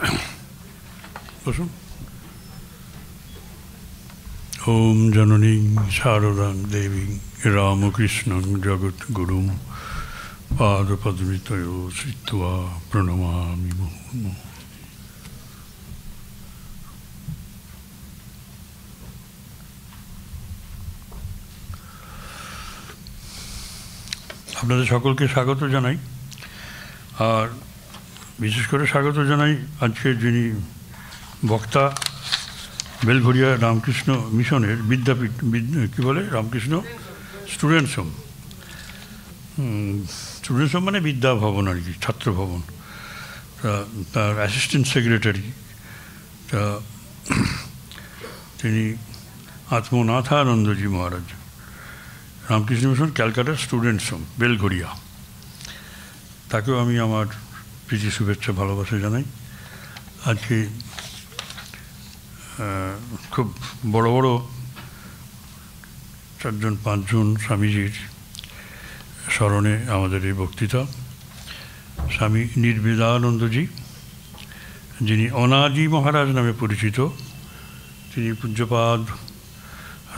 বসুন ওম জননী শারদাং দেবী রামকৃষ্ণ রামকৃষ্ণং পাদ পাদপদ্মিতয় শ্রিত্বা প্রণমামি আপনাদের সকলকে স্বাগত জানাই আর বিশেষ করে স্বাগত জানাই আজকে যিনি বক্তা বেলঘরিয়া রামকৃষ্ণ মিশনের বিদ্যাপীঠ কী বলে Ramakrishna students home students home মানে বিদ্যা ভবন আর কি ছাত্র ভবন তার অ্যাসিস্ট্যান্ট সেক্রেটারি তা তিনি আত্মনাথানন্দজি মহারাজ রামকৃষ্ণ মিশন ক্যালকাটার স্টুডেন্টস হোম বেলঘরিয়া তাকেও আমি আমার প্রীতি শুভেচ্ছা ভালোবাসা জানাই আজকে খুব বড় বড় চারজন পাঁচজন স্বামীজির স্মরণে আমাদের এই বক্তৃতা স্বামী নির্বেদানন্দজি যিনি অনাদি মহারাজ নামে পরিচিত তিনি পূজ্যপাদ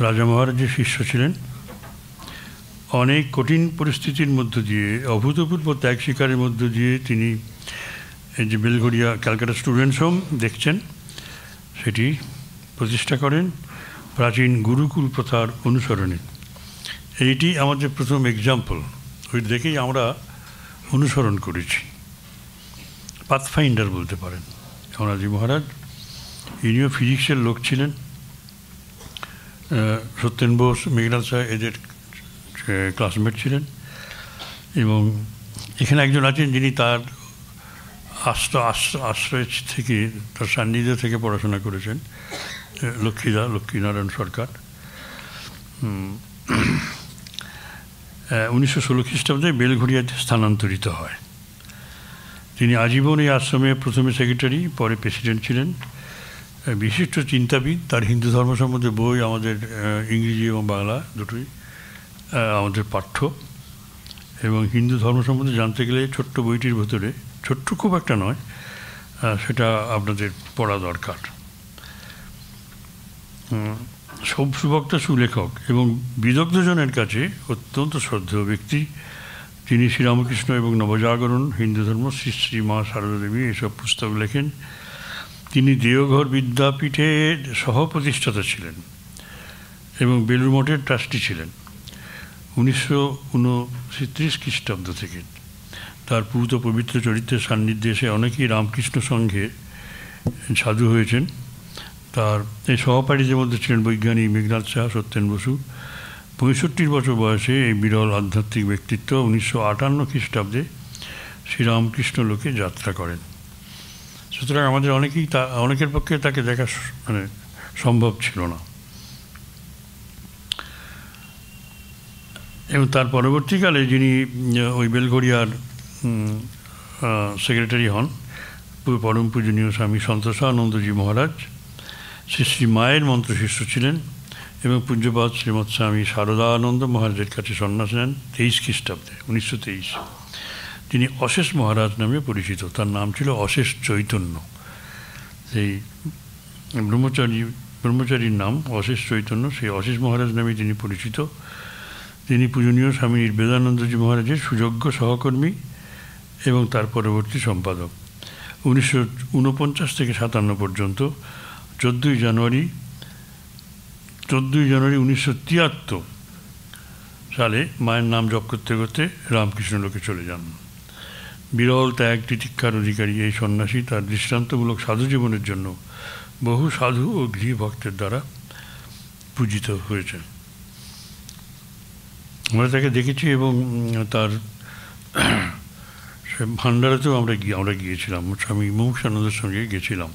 রাজা মহারাজের শিষ্য ছিলেন অনেক কঠিন পরিস্থিতির মধ্য দিয়ে অভূতপূর্ব ত্যাগ শিকারের মধ্য দিয়ে তিনি এই যে বেলঘড়িয়া ক্যালকাটা স্টুডেন্টস হোম দেখছেন সেটি প্রতিষ্ঠা করেন প্রাচীন গুরুকুল প্রথার অনুসরণে এইটি আমাদের প্রথম এক্সাম্পল ওই দেখেই আমরা অনুসরণ করেছি পাথফাইন্ডার বলতে পারেন অনাজি মহারাজ ইনিও ফিজিক্সের লোক ছিলেন সত্যেন বোস মেঘনাথ শাহ এদের ক্লাসমেট ছিলেন এবং এখানে একজন আছেন যিনি তার আশ্র আশ্রয় আশ্রয় থেকে তার সান্নিধ্য থেকে পড়াশোনা করেছেন লক্ষ্মীদা লক্ষ্মীনারায়ণ সরকার উনিশশো ষোলো খ্রিস্টাব্দে বেলঘড়িয়াতে স্থানান্তরিত হয় তিনি আজীবন এই আশ্রমে প্রথমে সেক্রেটারি পরে প্রেসিডেন্ট ছিলেন বিশিষ্ট চিন্তাবিদ তার হিন্দু ধর্ম সম্বন্ধে বই আমাদের ইংরেজি এবং বাংলা দুটোই আমাদের পাঠ্য এবং হিন্দু ধর্ম সম্বন্ধে জানতে গেলে ছোট্ট বইটির ভেতরে ছোট্ট খুব একটা নয় সেটা আপনাদের পড়া দরকার সুবক্তা সুলেখক এবং বিদগ্ধজনের কাছে অত্যন্ত শ্রদ্ধেয় ব্যক্তি তিনি শ্রীরামকৃষ্ণ এবং নবজাগরণ হিন্দু ধর্ম শ্রী শ্রী মা শারদাদেবী এসব পুস্তক লেখেন তিনি দেওঘর বিদ্যাপীঠে সহপ্রতিষ্ঠাতা ছিলেন এবং বেলুর মঠের ট্রাস্টি ছিলেন উনিশশো উনত্রিশ খ্রিস্টাব্দ থেকে তার পূত পবিত্র চরিত্রের সান্নিধ্যে অনেকেই রামকৃষ্ণ সংঘে সাধু হয়েছেন তার এই সহপাঠীদের মধ্যে ছিলেন বৈজ্ঞানিক মেঘনাথ শাহ সত্যেন বসু পঁয়ষট্টি বছর বয়সে এই বিরল আধ্যাত্মিক ব্যক্তিত্ব উনিশশো আটান্ন খ্রিস্টাব্দে শ্রীরামকৃষ্ণ লোকে যাত্রা করেন সুতরাং আমাদের অনেকেই তা অনেকের পক্ষে তাকে দেখা মানে সম্ভব ছিল না এবং তার পরবর্তীকালে যিনি ওই বেলঘড়িয়ার সেক্রেটারি হন পরম পূজনীয় স্বামী সন্তোষানন্দজি মহারাজ শ্রী শ্রী মায়ের মন্ত্র শিষ্য ছিলেন এবং পূজ্যপাত শ্রীমৎ স্বামী শারদানন্দ মহারাজের কাছে সন্ন্যাস নেন তেইশ খ্রিস্টাব্দে উনিশশো তেইশ তিনি অশেষ মহারাজ নামে পরিচিত তার নাম ছিল অশেষ চৈতন্য সেই ব্রহ্মচারী ব্রহ্মচারীর নাম অশেষ চৈতন্য সেই অশেষ মহারাজ নামে তিনি পরিচিত তিনি পূজনীয় স্বামী বেদানন্দজী মহারাজের সুযোগ্য সহকর্মী এবং তার পরবর্তী সম্পাদক উনিশশো থেকে সাতান্ন পর্যন্ত চোদ্দোই জানুয়ারি চোদ্দোই জানুয়ারি উনিশশো সালে মায়ের নাম জপ করতে করতে রামকৃষ্ণ লোকে চলে যান বিরল ত্যাগ তিতিক্ষার অধিকারী এই সন্ন্যাসী তার দৃষ্টান্তমূলক সাধু জীবনের জন্য বহু সাধু ও গৃহ ভক্তের দ্বারা পূজিত হয়েছে আমরা তাকে দেখেছি এবং তার সে ভান্ডারাতেও আমরা গিয়ে আমরা গিয়েছিলাম স্বামী মুমুষানন্দের সঙ্গে গিয়েছিলাম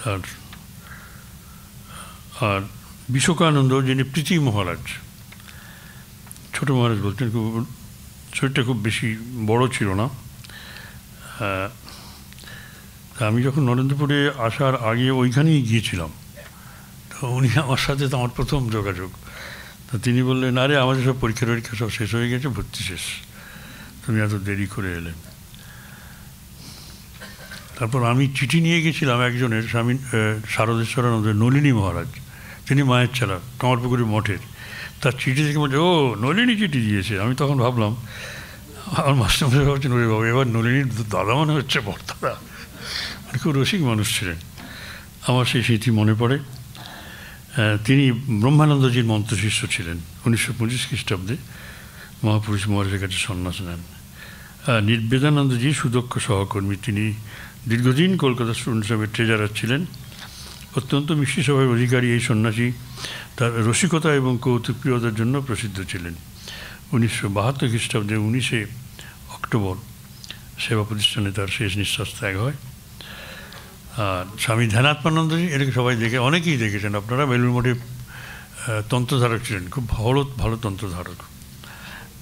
তার আর বিশোকানন্দ যিনি প্রীতি মহারাজ ছোটো মহারাজ বলতেন খুব শরীরটা খুব বেশি বড় ছিল না আমি যখন নরেন্দ্রপুরে আসার আগে ওইখানেই গিয়েছিলাম তো উনি আমার সাথে তো আমার প্রথম যোগাযোগ তো তিনি বললেন আরে আমাদের সব পরীক্ষা টরীক্ষা সব শেষ হয়ে গেছে ভর্তি শেষ তুমি এত দেরি করে এলে তারপর আমি চিঠি নিয়ে গেছিলাম একজনের স্বামী শারদেশ্বরানন্দ নলিনী মহারাজ তিনি মায়ের ছেলা কমলপুকুরি মঠের তার চিঠি থেকে বলছে ও নলিনী চিঠি দিয়েছে আমি তখন ভাবলাম আমার মাস্টারমশাই ভাবছেন ওরে বাবু এবার নলিনীর দাদা মনে হচ্ছে বর্তাদা খুব রসিক মানুষ ছিলেন আমার সেই স্মৃতি মনে পড়ে তিনি ব্রহ্মানন্দজির মন্ত্রশিষ্য ছিলেন উনিশশো পঁচিশ খ্রিস্টাব্দে মহাপুরুষ মহারাজের কাছে সন্ন্যাস নেন নির্বেদানন্দজি সুদক্ষ সহকর্মী তিনি দীর্ঘদিন কলকাতা স্টুডেন্ট সভায় ট্রেজারার ছিলেন অত্যন্ত মিষ্টি স্বভাবের অধিকারী এই সন্ন্যাসী তার রসিকতা এবং কৌতুকপ্রিয়তার জন্য প্রসিদ্ধ ছিলেন উনিশশো বাহাত্তর খ্রিস্টাব্দে উনিশে অক্টোবর সেবা প্রতিষ্ঠানে তার শেষ নিঃশ্বাস ত্যাগ হয় আর স্বামী ধ্যানাত্মানন্দজি এটাকে সবাই দেখে অনেকেই দেখেছেন আপনারা বেলুর মোটে তন্ত্রধারক ছিলেন খুব ভালো ভালো তন্ত্রধারক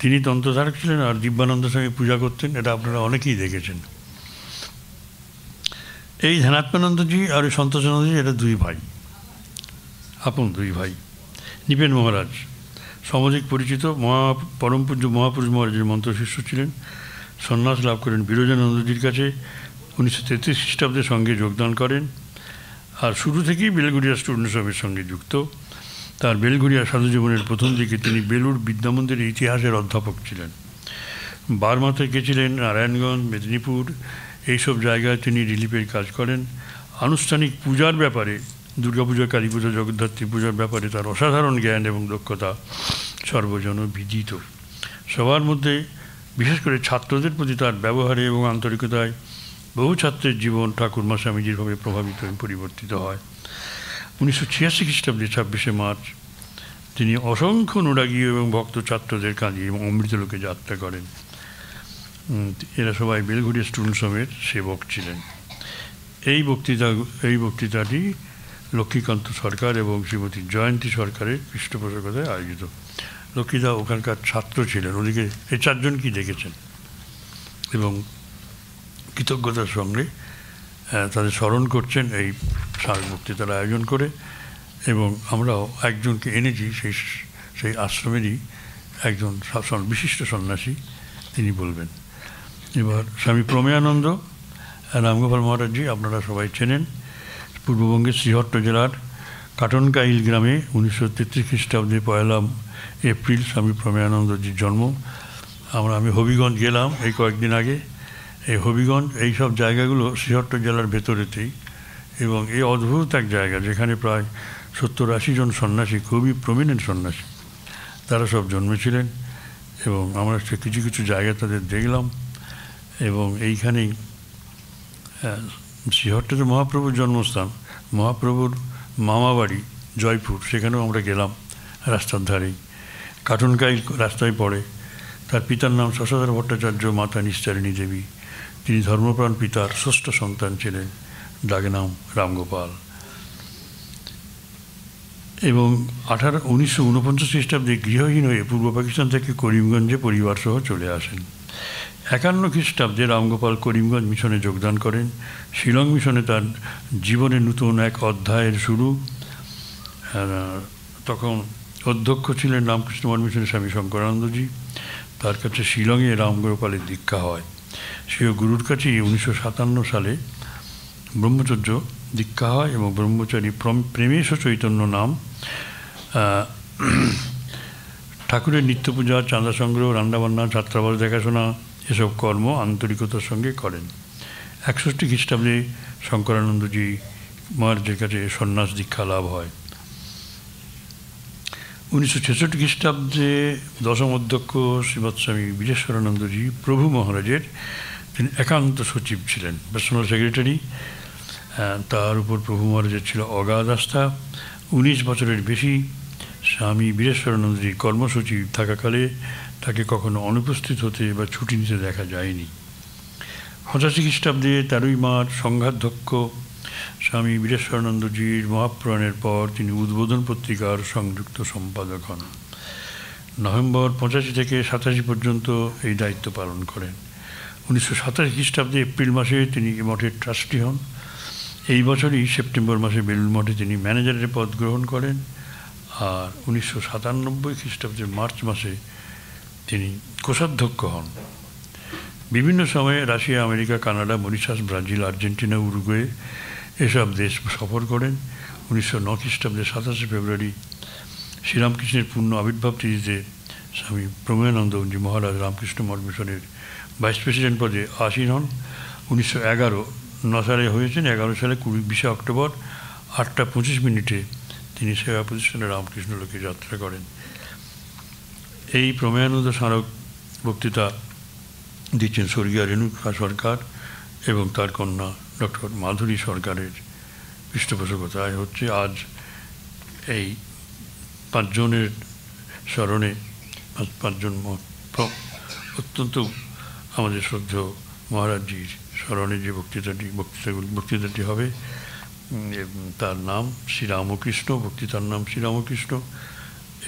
তিনি তন্ত্রধারক ছিলেন আর দিব্যানন্দ স্বামী পূজা করতেন এটা আপনারা অনেকেই দেখেছেন এই ধ্যানাত্মানন্দজি আর সন্তোষানন্দজি এটা দুই ভাই আপন দুই ভাই নিপেন মহারাজ সামাজিক পরিচিত মহা পরমপুঞ্জ মহাপুরুষ মহারাজের মন্ত্র শিষ্য ছিলেন সন্ন্যাস লাভ করেন বিরোজানন্দজির কাছে উনিশশো তেত্রিশ খ্রিস্টাব্দের সঙ্গে যোগদান করেন আর শুরু থেকেই বেলগুড়িয়া স্টুডেন্ট সঙ্গে যুক্ত তার বেলগুড়িয়া জীবনের প্রথম দিকে তিনি বেলুড় বিদ্যামন্দির ইতিহাসের অধ্যাপক ছিলেন বার্মাতে গেছিলেন নারায়ণগঞ্জ মেদিনীপুর এইসব জায়গায় তিনি রিলিফের কাজ করেন আনুষ্ঠানিক পূজার ব্যাপারে দুর্গাপূজা কালী জগদ্ধাত্রী পূজার ব্যাপারে তার অসাধারণ জ্ঞান এবং দক্ষতা সর্বজন বিদিত সবার মধ্যে বিশেষ করে ছাত্রদের প্রতি তার ব্যবহারে এবং আন্তরিকতায় বহু ছাত্রের জীবন ঠাকুরমা স্বামীজিরভাবে প্রভাবিত পরিবর্তিত হয় উনিশশো ছিয়াশি খ্রিস্টাব্দে ছাব্বিশে মার্চ তিনি অসংখ্য অনুরাগী এবং ভক্ত ছাত্রদের কাজে এবং অমৃতলোকে যাত্রা করেন এরা সবাই বেলঘুরি স্টুডেন্ট সমের সেবক ছিলেন এই বক্তৃতা এই বক্তৃতাটি লক্ষ্মীকান্ত সরকার এবং শ্রীমতী জয়ন্তী সরকারের পৃষ্ঠপোষকতায় আয়োজিত লক্ষ্মীদা ওখানকার ছাত্র ছিলেন ওদিকে এই কি দেখেছেন এবং কৃতজ্ঞতার সঙ্গে তাদের স্মরণ করছেন এই সার বক্তৃতার আয়োজন করে এবং আমরাও একজনকে এনেছি সেই সেই আশ্রমেরই একজন বিশিষ্ট সন্ন্যাসী তিনি বলবেন এবার স্বামী প্রমেয়ানন্দ রামগোপাল মহারাজজি আপনারা সবাই চেনেন পূর্ববঙ্গের শ্রীহট্ট জেলার কাটনকাইল গ্রামে উনিশশো তেত্রিশ খ্রিস্টাব্দে পয়লা এপ্রিল স্বামী প্রমেয়ানন্দজির জন্ম আমরা আমি হবিগঞ্জ গেলাম এই কয়েকদিন আগে এই হবিগঞ্জ এই সব জায়গাগুলো শ্রীহট্ট জেলার ভেতরেতেই এবং এই অদ্ভুত এক জায়গা যেখানে প্রায় সত্তর আশি জন সন্ন্যাসী খুবই প্রমিনেন্ট সন্ন্যাসী তারা সব জন্মেছিলেন এবং আমরা সে কিছু কিছু জায়গা তাদের দেখলাম এবং এইখানেই শ্রীহট্টের তো মহাপ্রভুর জন্মস্থান মহাপ্রভুর মামাবাড়ি জয়পুর সেখানেও আমরা গেলাম রাস্তার ধারেই কাটুনকাই রাস্তায় পড়ে তার পিতার নাম শশাধর ভট্টাচার্য মাতা নিস্তারিণী দেবী তিনি ধর্মপ্রাণ পিতার ষষ্ঠ সন্তান ছিলেন ডাকে নাম রামগোপাল এবং আঠারো উনিশশো ঊনপঞ্চাশ খ্রিস্টাব্দে গৃহহীন হয়ে পূর্ব পাকিস্তান থেকে করিমগঞ্জে পরিবারসহ চলে আসেন একান্ন খ্রিস্টাব্দে রামগোপাল করিমগঞ্জ মিশনে যোগদান করেন শিলং মিশনে তার জীবনে নতুন এক অধ্যায়ের শুরু তখন অধ্যক্ষ ছিলেন রামকৃষ্ণ মিশনের স্বামী শঙ্করানন্দজি তার কাছে শিলংয়ে রামগোপালের দীক্ষা হয় স্বীয় গুরুর কাছেই উনিশশো সাতান্ন সালে ব্রহ্মচর্য দীক্ষা হয় এবং ব্রহ্মচারী প্রেমেশ চৈতন্য নাম ঠাকুরের নিত্য পূজা চাঁদা সংগ্রহ রান্নাবান্না ছাত্রাবাস দেখাশোনা এসব কর্ম আন্তরিকতার সঙ্গে করেন একষষ্টি খ্রিস্টাব্দে শঙ্করানন্দজি মহারাজের কাছে সন্ন্যাস দীক্ষা লাভ হয় উনিশশো ছেষট্টি খ্রিস্টাব্দে দশম অধ্যক্ষ শ্রীবৎস্বামী স্বামী প্রভু মহারাজের তিনি একান্ত সচিব ছিলেন পার্সোনাল সেক্রেটারি তার উপর প্রভু মহারাজের ছিল অগাধ আস্থা উনিশ বছরের বেশি স্বামী বীরেশ্বরানন্দজি কর্মসূচি থাকাকালে তাকে কখনো অনুপস্থিত হতে বা ছুটি নিতে দেখা যায়নি পঁচাশি খ্রিস্টাব্দে তেরোই মার্চ সংঘাধ্যক্ষ স্বামী বীরেশ্বরানন্দজির মহাপ্রাণের পর তিনি উদ্বোধন পত্রিকার সংযুক্ত সম্পাদক হন নভেম্বর পঁচাশি থেকে সাতাশি পর্যন্ত এই দায়িত্ব পালন করেন উনিশশো সাতাশ খ্রিস্টাব্দে এপ্রিল মাসে তিনি মঠের ট্রাস্টি হন এই বছরই সেপ্টেম্বর মাসে বেলুন মঠে তিনি ম্যানেজারের পদ গ্রহণ করেন আর উনিশশো সাতানব্বই খ্রিস্টাব্দের মার্চ মাসে তিনি কোষাধ্যক্ষ হন বিভিন্ন সময়ে Russia America Canada Mauritius Brazil Argentina Uruguay এসব দেশ সফর করেন উনিশশো ন খ্রিস্টাব্দে সাতাশে ফেব্রুয়ারি শ্রীরামকৃষ্ণের পূর্ণ আবির্ভাব তিথিতে স্বামী প্রমেয়ানন্দী মহারাজ রামকৃষ্ণ মঠ মিশনের ভাইস প্রেসিডেন্ট পদে আসীন হন উনিশশো এগারো ন সালে হয়েছেন এগারো সালে কুড়ি বিশে অক্টোবর আটটা পঁচিশ মিনিটে তিনি সেবা প্রতিষ্ঠানে রামকৃষ্ণ লোকে যাত্রা করেন এই প্রমেয়ানন্দ স্মারক বক্তৃতা দিচ্ছেন স্বর্গীয় রেণুকা সরকার এবং তার কন্যা ডক্টর মাধুরী সরকারের পৃষ্ঠপোষকতায় হচ্ছে আজ এই পাঁচজনের স্মরণে পাঁচজন অত্যন্ত আমাদের শ্রদ্ধ মহারাজজির স্মরণে যে বক্তৃতাটি বক্তৃতাগুলি বক্তৃতাটি হবে তার নাম শ্রীরামকৃষ্ণ বক্তৃতার নাম শ্রীরামকৃষ্ণ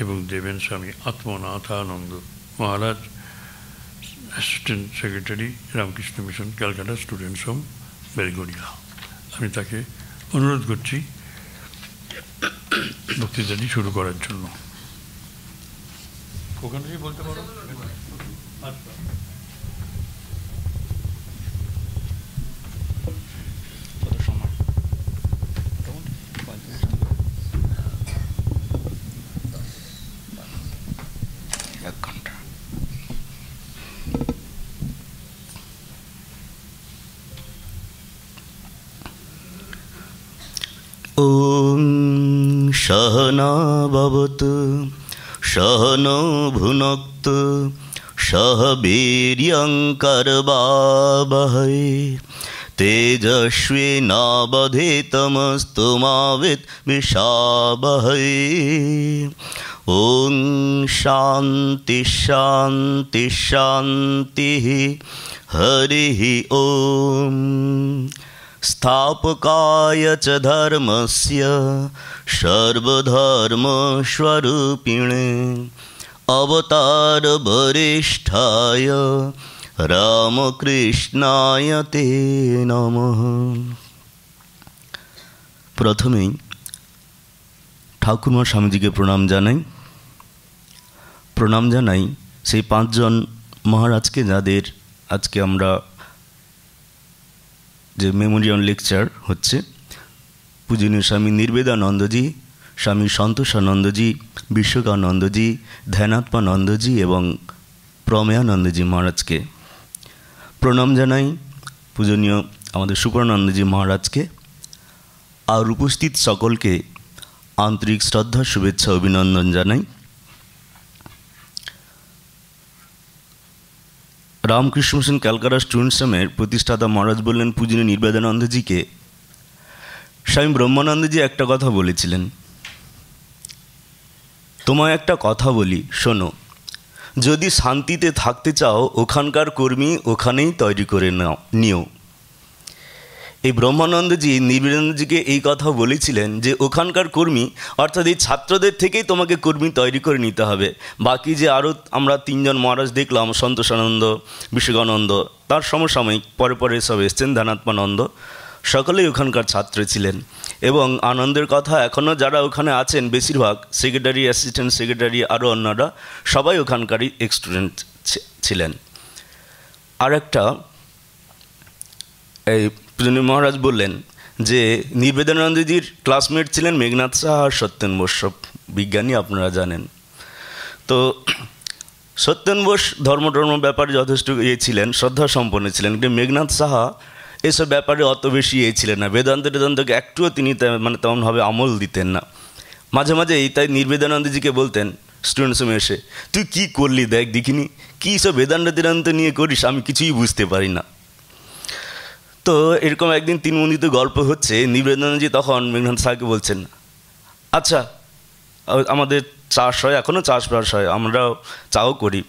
এবং দেবেন স্বামী Atmanathananda Maharaj assistant secretary Ramakrishna mission Calcutta students home very good গাও আমি তাকে অনুরোধ করছি বক্তৃতাটি শুরু করার জন্য ওখানে বলতে পারো সহনাবত সহন ভুনক্ত সহ বীর্যঙ্করবাবহে তেজস্বী নাবধে তমস্তমাবিত বিষাবহে ওং শান্তি শান্তি শান্তি হরি ওম स्थापकाय च धर्मस्य सर्वधर्मस्वरूपिणे अवतारवरिष्ठाय রামকৃষ্ণায় তে নম প্রথমেই ঠাকুরমা স্বামীজিকে প্রণাম জানাই প্রণাম জানাই সেই পাঁচজন মহারাজকে যাদের আজকে আমরা যে মেমোরিয়াল লেকচার হচ্ছে পূজনীয় স্বামী নির্বেদানন্দজি স্বামী সন্তোষানন্দজি বিশ্বকানন্দজি ধ্যানাত্মানন্দজি এবং প্রমেয়ানন্দজি মহারাজকে প্রণাম জানাই পূজনীয় আমাদের সুপর্ণানন্দজি মহারাজকে আর উপস্থিত সকলকে আন্তরিক শ্রদ্ধা শুভেচ্ছা অভিনন্দন জানাই রামকৃষ্ণ মিশন ক্যালকাটা স্টুডেন্টসামের প্রতিষ্ঠাতা মহারাজ বললেন পূজনীয় নির্বেদানন্দজিকে স্বামী ব্রহ্মানন্দজি একটা কথা বলেছিলেন তোমায় একটা কথা বলি শোনো যদি শান্তিতে থাকতে চাও ওখানকার কর্মী ওখানেই তৈরি করে নাও নিও এই ব্রহ্মানন্দজি নিবিড়ানন্দজিকে এই কথা বলেছিলেন যে ওখানকার কর্মী অর্থাৎ এই ছাত্রদের থেকেই তোমাকে কর্মী তৈরি করে নিতে হবে বাকি যে আরও আমরা তিনজন মহারাজ দেখলাম সন্তোষানন্দ বিশ্বকানন্দ তার সমসাময়িক পরে পরে সব এসছেন ধনাত্মানন্দ সকলেই ওখানকার ছাত্র ছিলেন এবং আনন্দের কথা এখনও যারা ওখানে আছেন বেশিরভাগ সেক্রেটারি অ্যাসিস্ট্যান্ট সেক্রেটারি আরও অন্যরা সবাই ওখানকারই এক স্টুডেন্ট ছিলেন আর একটা এই পূজনী মহারাজ বললেন যে নিবেদনানন্দজির ক্লাসমেট ছিলেন মেঘনাথ সাহা আর সত্যেন বোস বিজ্ঞানী আপনারা জানেন তো সত্যেন বোস ধর্ম টর্ম ব্যাপারে যথেষ্ট ইয়ে ছিলেন শ্রদ্ধা সম্পন্ন ছিলেন কিন্তু মেঘনাথ সাহা এসব ব্যাপারে অত বেশি ইয়ে ছিলেন না বেদান্ত বেদান্তকে একটুও তিনি মানে তেমনভাবে আমল দিতেন না মাঝে মাঝে এই তাই নির্বেদানন্দজিকে বলতেন স্টুডেন্টস সময় এসে তুই কী করলি দেখ দেখিনি কী সব বেদান্ত বেদান্ত নিয়ে করিস আমি কিছুই বুঝতে পারি না তো এরকম একদিন তিন বন্দিতে গল্প হচ্ছে নিবেদনজি তখন মেঘনাথ স্যারকে বলছেন আচ্ছা আমাদের চাষ হয় এখনও চাষবাস হয় আমরাও চাও করি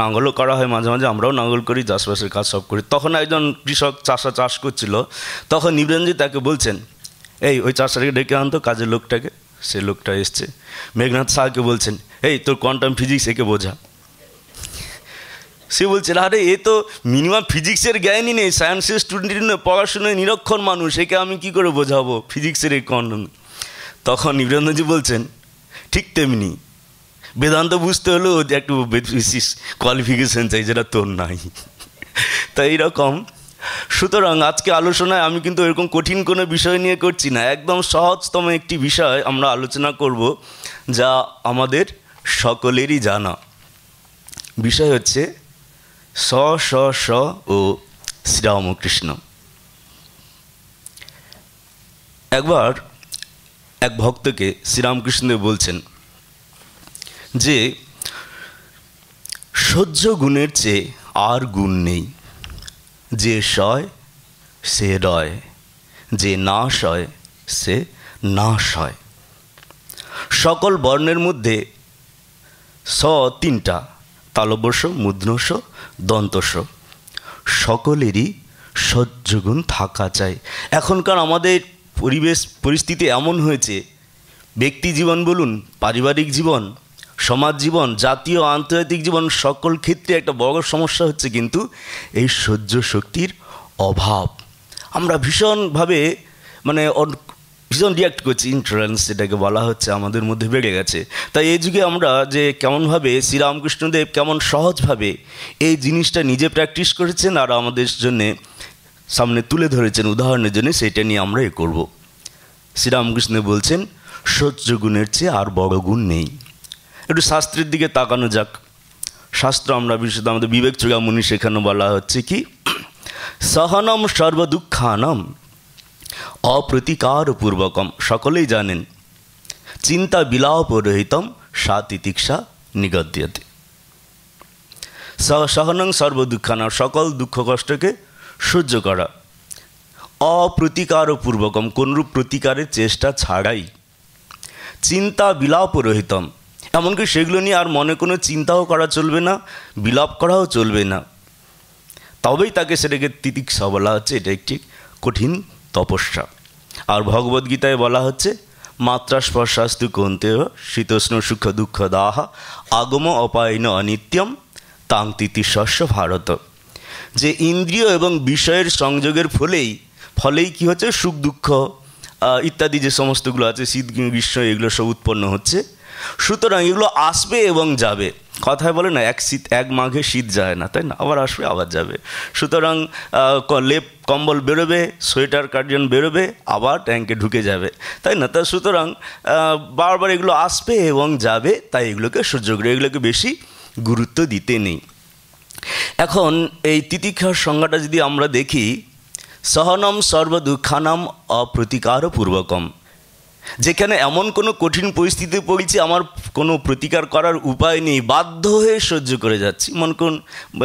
নাঙ্গলও করা হয় মাঝে মাঝে আমরাও নাঙ্গল করি চাষবাসের কাজ সব করি তখন একজন কৃষক চাষা চাষ করছিল তখন নিবেদনজি তাকে বলছেন এই ওই চাষাটাকে ডেকে আনতো কাজের লোকটাকে সে লোকটা এসছে মেঘনাথ শাহকে বলছেন এই তোর কোয়ান্টাম ফিজিক্স একে বোঝা সে বলছে আরে এ তো মিনিমাম ফিজিক্সের জ্ঞানই নেই সায়েন্সের স্টুডেন্টের নয় পড়াশোনায় নিরক্ষর মানুষ একে আমি কি করে বোঝাবো ফিজিক্সের এই কন্ডন তখন নিবৃন্দজি বলছেন ঠিক তেমনি বেদান্ত বুঝতে হলেও একটু বিশেষ কোয়ালিফিকেশান চাই যেটা তোর নাই তাই এইরকম সুতরাং আজকে আলোচনায় আমি কিন্তু এরকম কঠিন কোনো বিষয় নিয়ে করছি না একদম সহজতম একটি বিষয় আমরা আলোচনা করব যা আমাদের সকলেরই জানা বিষয় হচ্ছে স স স ও শ্রীরামকৃষ্ণ একবার এক ভক্তকে শ্রীরামকৃষ্ণদেব বলছেন যে সহ্য গুণের চেয়ে আর গুণ নেই যে সয় সে রয় যে না সয় সে না সয় সকল বর্ণের মধ্যে স তিনটা তালবশ মুদ্নস্য দন্তস সকলেরই সহ্যগুণ থাকা চাই এখনকার আমাদের পরিবেশ পরিস্থিতি এমন হয়েছে ব্যক্তি জীবন বলুন পারিবারিক জীবন সমাজ জীবন জাতীয় আন্তর্জাতিক জীবন সকল ক্ষেত্রে একটা বড় সমস্যা হচ্ছে কিন্তু এই সহ্য শক্তির অভাব আমরা ভীষণভাবে মানে ভীষণ রিয়াক্ট করছি ইন্টারেন্স এটাকে বলা হচ্ছে আমাদের মধ্যে বেড়ে গেছে তাই এই যুগে আমরা যে কেমনভাবে শ্রীরামকৃষ্ণদেব কেমন সহজভাবে এই জিনিসটা নিজে প্র্যাকটিস করেছেন আর আমাদের জন্যে সামনে তুলে ধরেছেন উদাহরণের জন্য সেটা নিয়ে আমরা এ করব শ্রীরামকৃষ্ণ বলছেন সহ্য গুণের চেয়ে আর বড় গুণ নেই একটু শাস্ত্রের দিকে তাকানো যাক শাস্ত্র আমরা বিশেষত আমাদের বিবেক চূড়ামণি সেখানে বলা হচ্ছে কি সহনম সর্বদুঃখানম অপ্রতিকারপূর্বকম সকলেই জানেন চিন্তা রহিতম সা তিতিক্ষা নিগদ্যতে সহনং সর্বদুঃখানা সকল দুঃখ কষ্টকে সহ্য করা অপ্রতিকারপূর্বকম কোনরূপ প্রতিকারের চেষ্টা ছাড়াই চিন্তা রহিতম এমনকি সেগুলো নিয়ে আর মনে কোনো চিন্তাও করা চলবে না বিলাপ করাও চলবে না তবেই তাকে সেটাকে তিতিক্ষা বলা হচ্ছে এটা একটি কঠিন তপস্যা আর ভগবদ্গীতায় বলা হচ্ছে মাত্রা স্পর্শাস্তু কন্তেহ শীতোষ্ণ সুখ দুঃখ দাহ আগম অপায়ন অনিত্যম তাংতিতি শস্য ভারত যে ইন্দ্রিয় এবং বিষয়ের সংযোগের ফলেই ফলেই কি হচ্ছে সুখ দুঃখ ইত্যাদি যে সমস্তগুলো আছে শীত গ্রীষ্ম এগুলো সব উৎপন্ন হচ্ছে সুতরাং এগুলো আসবে এবং যাবে কথায় বলে না এক শীত এক মাঘে শীত যায় না তাই না আবার আসবে আবার যাবে সুতরাং লেপ কম্বল বেরোবে সোয়েটার কার্জন বেরোবে আবার ট্যাঙ্কে ঢুকে যাবে তাই না তা সুতরাং বারবার এগুলো আসবে এবং যাবে তাই এগুলোকে সহ্য করে এগুলোকে বেশি গুরুত্ব দিতে নেই এখন এই তিতিক্ষার সংজ্ঞাটা যদি আমরা দেখি সহনম সর্বদুঃখানাম অপ্রতিকারপূর্বকম যেখানে এমন কোনো কঠিন পরিস্থিতি পড়েছি আমার কোনো প্রতিকার করার উপায় নেই বাধ্য হয়ে সহ্য করে যাচ্ছি মনে করুন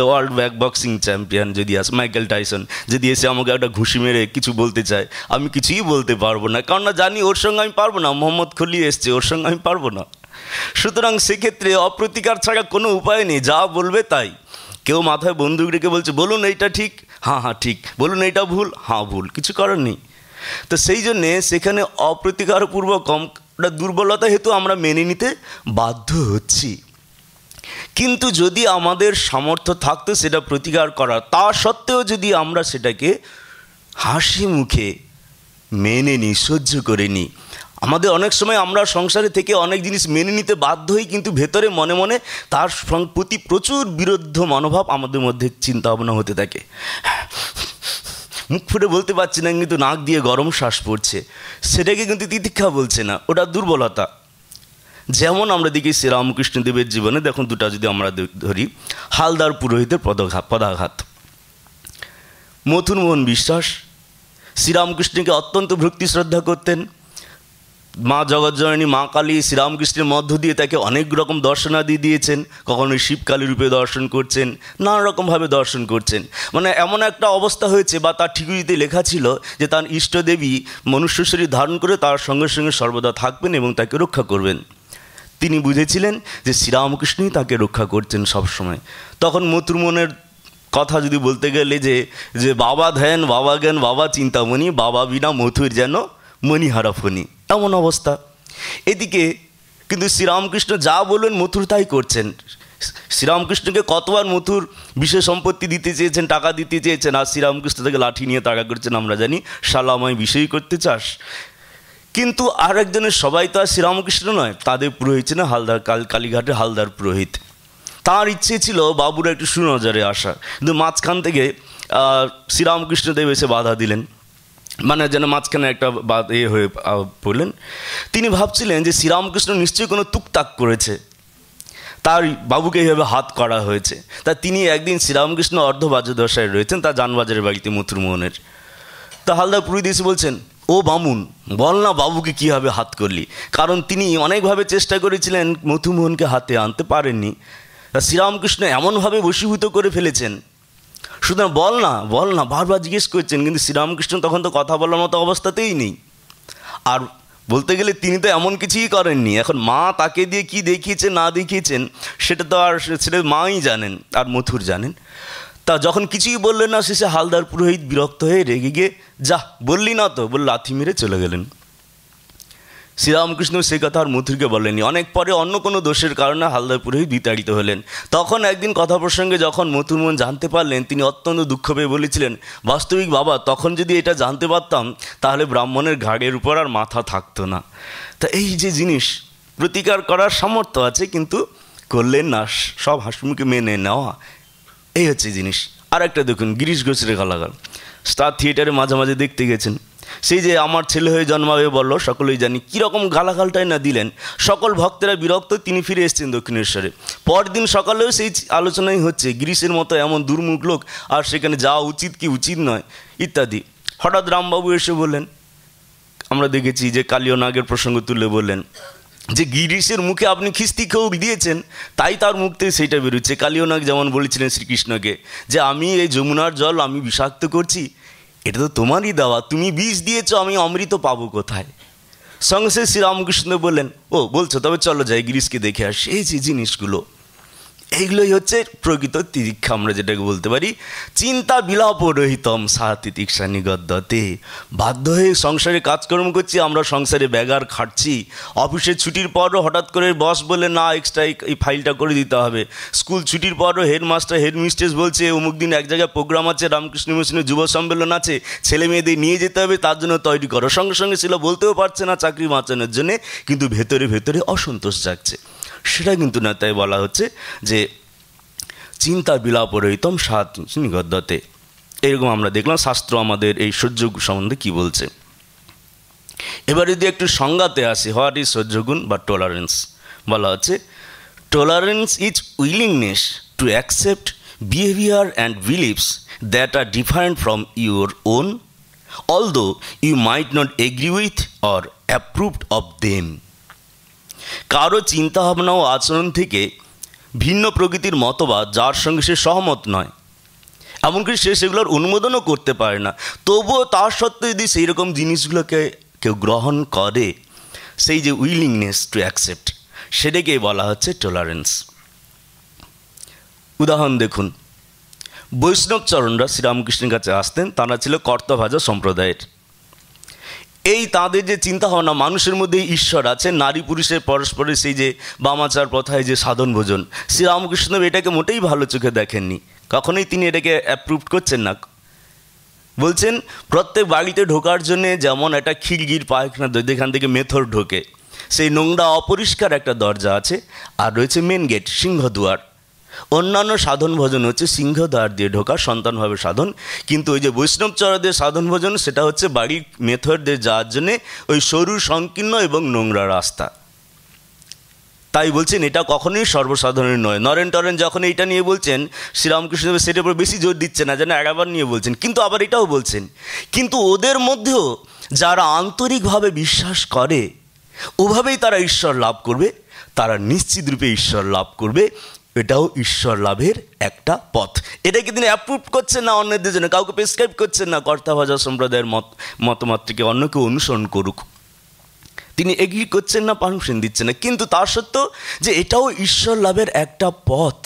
ওয়ার্ল্ড ব্যাক বক্সিং চ্যাম্পিয়ন যদি আসে মাইকেল টাইসন যদি এসে আমাকে একটা ঘুষি মেরে কিছু বলতে চায় আমি কিছুই বলতে পারবো না কারণ না জানি ওর সঙ্গে আমি পারবো না মোহাম্মদ খলি এসছে ওর সঙ্গে আমি পারবো না সুতরাং সেক্ষেত্রে অপ্রতিকার ছাড়া কোনো উপায় নেই যা বলবে তাই কেউ মাথায় বন্দুক রেখে বলছে বলুন এইটা ঠিক হ্যাঁ হ্যাঁ ঠিক বলুন এইটা ভুল হ্যাঁ ভুল কিছু করার নেই তো সেই জন্যে সেখানে অপ্রতিকারপূর্বক কম দুর্বলতা হেতু আমরা মেনে নিতে বাধ্য হচ্ছি কিন্তু যদি আমাদের সামর্থ্য থাকতো সেটা প্রতিকার করার তা সত্ত্বেও যদি আমরা সেটাকে হাসি মুখে মেনে নিই সহ্য করে নিই আমাদের অনেক সময় আমরা সংসারে থেকে অনেক জিনিস মেনে নিতে বাধ্য হই কিন্তু ভেতরে মনে মনে তার প্রতি প্রচুর বিরুদ্ধ মনোভাব আমাদের মধ্যে চিন্তা ভাবনা হতে থাকে মুখ ফুটে বলতে পারছি না কিন্তু নাক দিয়ে গরম শ্বাস পড়ছে সেটাকে কিন্তু তিতিক্ষা বলছে না ওটা দুর্বলতা যেমন আমরা দেখি শ্রীরামকৃষ্ণদেবের জীবনে দেখুন দুটা যদি আমরা ধরি হালদার পুরোহিতের পদাঘাত পদাঘাত মথুরমোহন বিশ্বাস শ্রীরামকৃষ্ণকে অত্যন্ত ভক্তি শ্রদ্ধা করতেন মা জগজ্জয়নী মা কালী শ্রীরামকৃষ্ণের মধ্য দিয়ে তাকে অনেক রকম দর্শনাদি দিয়েছেন কখনো শিবকালী রূপে দর্শন করছেন নানা রকমভাবে দর্শন করছেন মানে এমন একটা অবস্থা হয়েছে বা তার ঠিকুরিতে লেখা ছিল যে তার ইষ্টদেবী মনুষ্য শরীর ধারণ করে তার সঙ্গে সঙ্গে সর্বদা থাকবেন এবং তাকে রক্ষা করবেন তিনি বুঝেছিলেন যে শ্রীরামকৃষ্ণই তাকে রক্ষা করছেন সবসময় তখন মতুরমনের কথা যদি বলতে গেলে যে যে বাবা ধ্যান বাবা জ্ঞান বাবা চিন্তামণি বাবা বিনা মথুর যেন মণিহারা ফণি এমন অবস্থা এদিকে কিন্তু শ্রীরামকৃষ্ণ যা বলবেন মথুর তাই করছেন শ্রীরামকৃষ্ণকে কতবার মথুর বিশেষ সম্পত্তি দিতে চেয়েছেন টাকা দিতে চেয়েছেন আর শ্রীরামকৃষ্ণ থেকে লাঠি নিয়ে তাড়া করছেন আমরা জানি শালা বিষয়ই করতে চাস কিন্তু আর একজনের সবাই তো আর শ্রীরামকৃষ্ণ নয় তাদের পুরোহিত না হালদার কাল কালীঘাটের হালদার পুরোহিত তার ইচ্ছে ছিল বাবুরা একটু সুনজরে আসা কিন্তু মাঝখান থেকে শ্রীরামকৃষ্ণদেব এসে বাধা দিলেন মানে যেন মাঝখানে একটা বা ইয়ে হয়ে পড়লেন তিনি ভাবছিলেন যে শ্রীরামকৃষ্ণ নিশ্চয়ই কোনো তুকতাক করেছে তার বাবুকে এইভাবে হাত করা হয়েছে তা তিনি একদিন শ্রীরামকৃষ্ণ অর্ধবাজ্য দশায় রয়েছেন তা জানবাজারের বাড়িতে মথুরমোহনের তা হালদার দিয়েছে বলছেন ও বামুন বল না বাবুকে কীভাবে হাত করলি কারণ তিনি অনেকভাবে চেষ্টা করেছিলেন মথুমোহনকে হাতে আনতে পারেননি তা শ্রীরামকৃষ্ণ এমনভাবে বশীভূত করে ফেলেছেন সুতরাং বল না বল না বারবার জিজ্ঞেস করছেন কিন্তু শ্রীরামকৃষ্ণ তখন তো কথা বলার মতো অবস্থাতেই নেই আর বলতে গেলে তিনি তো এমন কিছুই করেননি এখন মা তাকে দিয়ে কি দেখিয়েছেন না দেখিয়েছেন সেটা তো আর সেটা মাই জানেন আর মথুর জানেন তা যখন কিছুই বললেন না শেষে হালদার পুরোহিত বিরক্ত হয়ে রেগে গিয়ে যা বললি না তো বল লাথি মেরে চলে গেলেন শ্রীরামকৃষ্ণ সে কথা আর মথুরকে বলেনি অনেক পরে অন্য কোনো দোষের কারণে হালদার পুরোহিত বিতাড়িত হলেন তখন একদিন কথা প্রসঙ্গে যখন মথুরমন জানতে পারলেন তিনি অত্যন্ত দুঃখ পেয়ে বলেছিলেন বাস্তবিক বাবা তখন যদি এটা জানতে পারতাম তাহলে ব্রাহ্মণের ঘাড়ের উপর আর মাথা থাকতো না তা এই যে জিনিস প্রতিকার করার সামর্থ্য আছে কিন্তু করলেন না সব হাসিমুখে মেনে নেওয়া এই হচ্ছে জিনিস আর একটা দেখুন গিরিশ ঘোষের গালাগাল স্টার থিয়েটারে মাঝামাঝি দেখতে গেছেন সেই যে আমার ছেলে হয়ে জন্মাবে বলল সকলেই জানি কীরকম গালাগালটাই না দিলেন সকল ভক্তেরা বিরক্ত তিনি ফিরে এসছেন দক্ষিণেশ্বরে পরদিন সকালেও সেই আলোচনাই হচ্ছে গ্রীষ্মের মতো এমন দুর্মুখ লোক আর সেখানে যাওয়া উচিত কি উচিত নয় ইত্যাদি হঠাৎ রামবাবু এসে বললেন আমরা দেখেছি যে কালীয় নাগের প্রসঙ্গ তুলে বললেন যে গিরিশের মুখে আপনি খিস্তি খেউ দিয়েছেন তাই তার মুখ থেকে সেইটা বেরোচ্ছে কালীয়নাগ যেমন বলেছিলেন শ্রীকৃষ্ণকে যে আমি এই যমুনার জল আমি বিষাক্ত করছি এটা তো তোমারই দেওয়া তুমি বিষ দিয়েছ আমি অমৃত পাবো কোথায় সঙ্গে শ্রীরামকৃষ্ণ বললেন ও বলছো তবে চলো যাই গিরিশকে দেখে আসি এই যে জিনিসগুলো এইগুলোই হচ্ছে প্রকৃত তিরিক্ষা আমরা যেটাকে বলতে পারি চিন্তা বিলাপ রহিতম সা তিতিক্ষা নিগদ্যতে বাধ্য হয়ে সংসারে কাজকর্ম করছি আমরা সংসারে ব্যাগার খাটছি অফিসে ছুটির পরও হঠাৎ করে বস বলে না এক্সট্রা এই ফাইলটা করে দিতে হবে স্কুল ছুটির পরও হেডমাস্টার হেডমিস্ট্রেস বলছে অমুক দিন এক জায়গায় প্রোগ্রাম আছে রামকৃষ্ণ মিশনের যুব সম্মেলন আছে ছেলে মেয়েদের নিয়ে যেতে হবে তার জন্য তৈরি করো সঙ্গে সঙ্গে ছিল বলতেও পারছে না চাকরি বাঁচানোর জন্যে কিন্তু ভেতরে ভেতরে অসন্তোষ জাগছে সেটা কিন্তু না তাই বলা হচ্ছে যে চিন্তা রহিতম সাত নিগদ্যতে এরকম আমরা দেখলাম শাস্ত্র আমাদের এই সহ্যগ সম্বন্ধে কি বলছে এবার যদি একটু সংজ্ঞাতে আসি হোয়াট ইজ সহ্যগুণ বা টলারেন্স বলা হচ্ছে tolerance is willingness to accept behaviour and beliefs that are different from your own although you might not agree with or approved of them কারো চিন্তাভাবনা ও আচরণ থেকে ভিন্ন প্রকৃতির মতবাদ যার সঙ্গে সে সহমত নয় এমনকি সে সেগুলোর অনুমোদনও করতে পারে না তবুও তার সত্ত্বেও যদি সেই রকম জিনিসগুলোকে কেউ গ্রহণ করে সেই যে উইলিংনেস টু অ্যাকসেপ্ট সেটাকেই বলা হচ্ছে টলারেন্স উদাহরণ দেখুন বৈষ্ণবচরণরা শ্রীরামকৃষ্ণের কাছে আসতেন তারা ছিল কর্তভাজা সম্প্রদায়ের এই তাদের যে চিন্তা ভাবনা মানুষের মধ্যে ঈশ্বর আছে নারী পুরুষের পরস্পরের সেই যে বামাচার প্রথায় যে সাধন ভোজন শ্রীরামকৃষ্ণদেব এটাকে মোটেই ভালো চোখে দেখেননি কখনোই তিনি এটাকে অ্যাপ্রুভ করছেন না বলছেন প্রত্যেক বাড়িতে ঢোকার জন্যে যেমন একটা খিলগির পায়খানা যেখান থেকে মেথর ঢোকে সেই নোংরা অপরিষ্কার একটা দরজা আছে আর রয়েছে মেন গেট সিংহদুয়ার অন্যান্য সাধন ভজন হচ্ছে সিংহদ্বার দিয়ে ঢোকা সন্তানভাবে সাধন কিন্তু ওই যে বৈষ্ণবচরদের সাধন ভজন সেটা হচ্ছে বাড়ির মেথডদের যাওয়ার জন্যে ওই সরু সংকীর্ণ এবং নোংরা রাস্তা তাই বলছেন এটা কখনোই সর্বসাধারণের নয় নরেন টরেন যখন এইটা নিয়ে বলছেন শ্রীরামকৃষ্ণদেব সেটার উপর বেশি জোর দিচ্ছে না যেন এগারবার নিয়ে বলছেন কিন্তু আবার এটাও বলছেন কিন্তু ওদের মধ্যেও যারা আন্তরিকভাবে বিশ্বাস করে ওভাবেই তারা ঈশ্বর লাভ করবে তারা নিশ্চিত রূপে ঈশ্বর লাভ করবে এটাও ঈশ্বর লাভের একটা পথ এটাকে তিনি অ্যাপ্রুভ করছেন না অন্যদের জন্য কাউকে প্রেসক্রাইব করছেন না কর্তা ভাজা সম্প্রদায়ের মত মতমাত্রকে অন্য কেউ অনুসরণ করুক তিনি এগিয়ে করছেন না পারমিশন দিচ্ছেন না কিন্তু তার সত্ত্বেও যে এটাও ঈশ্বর লাভের একটা পথ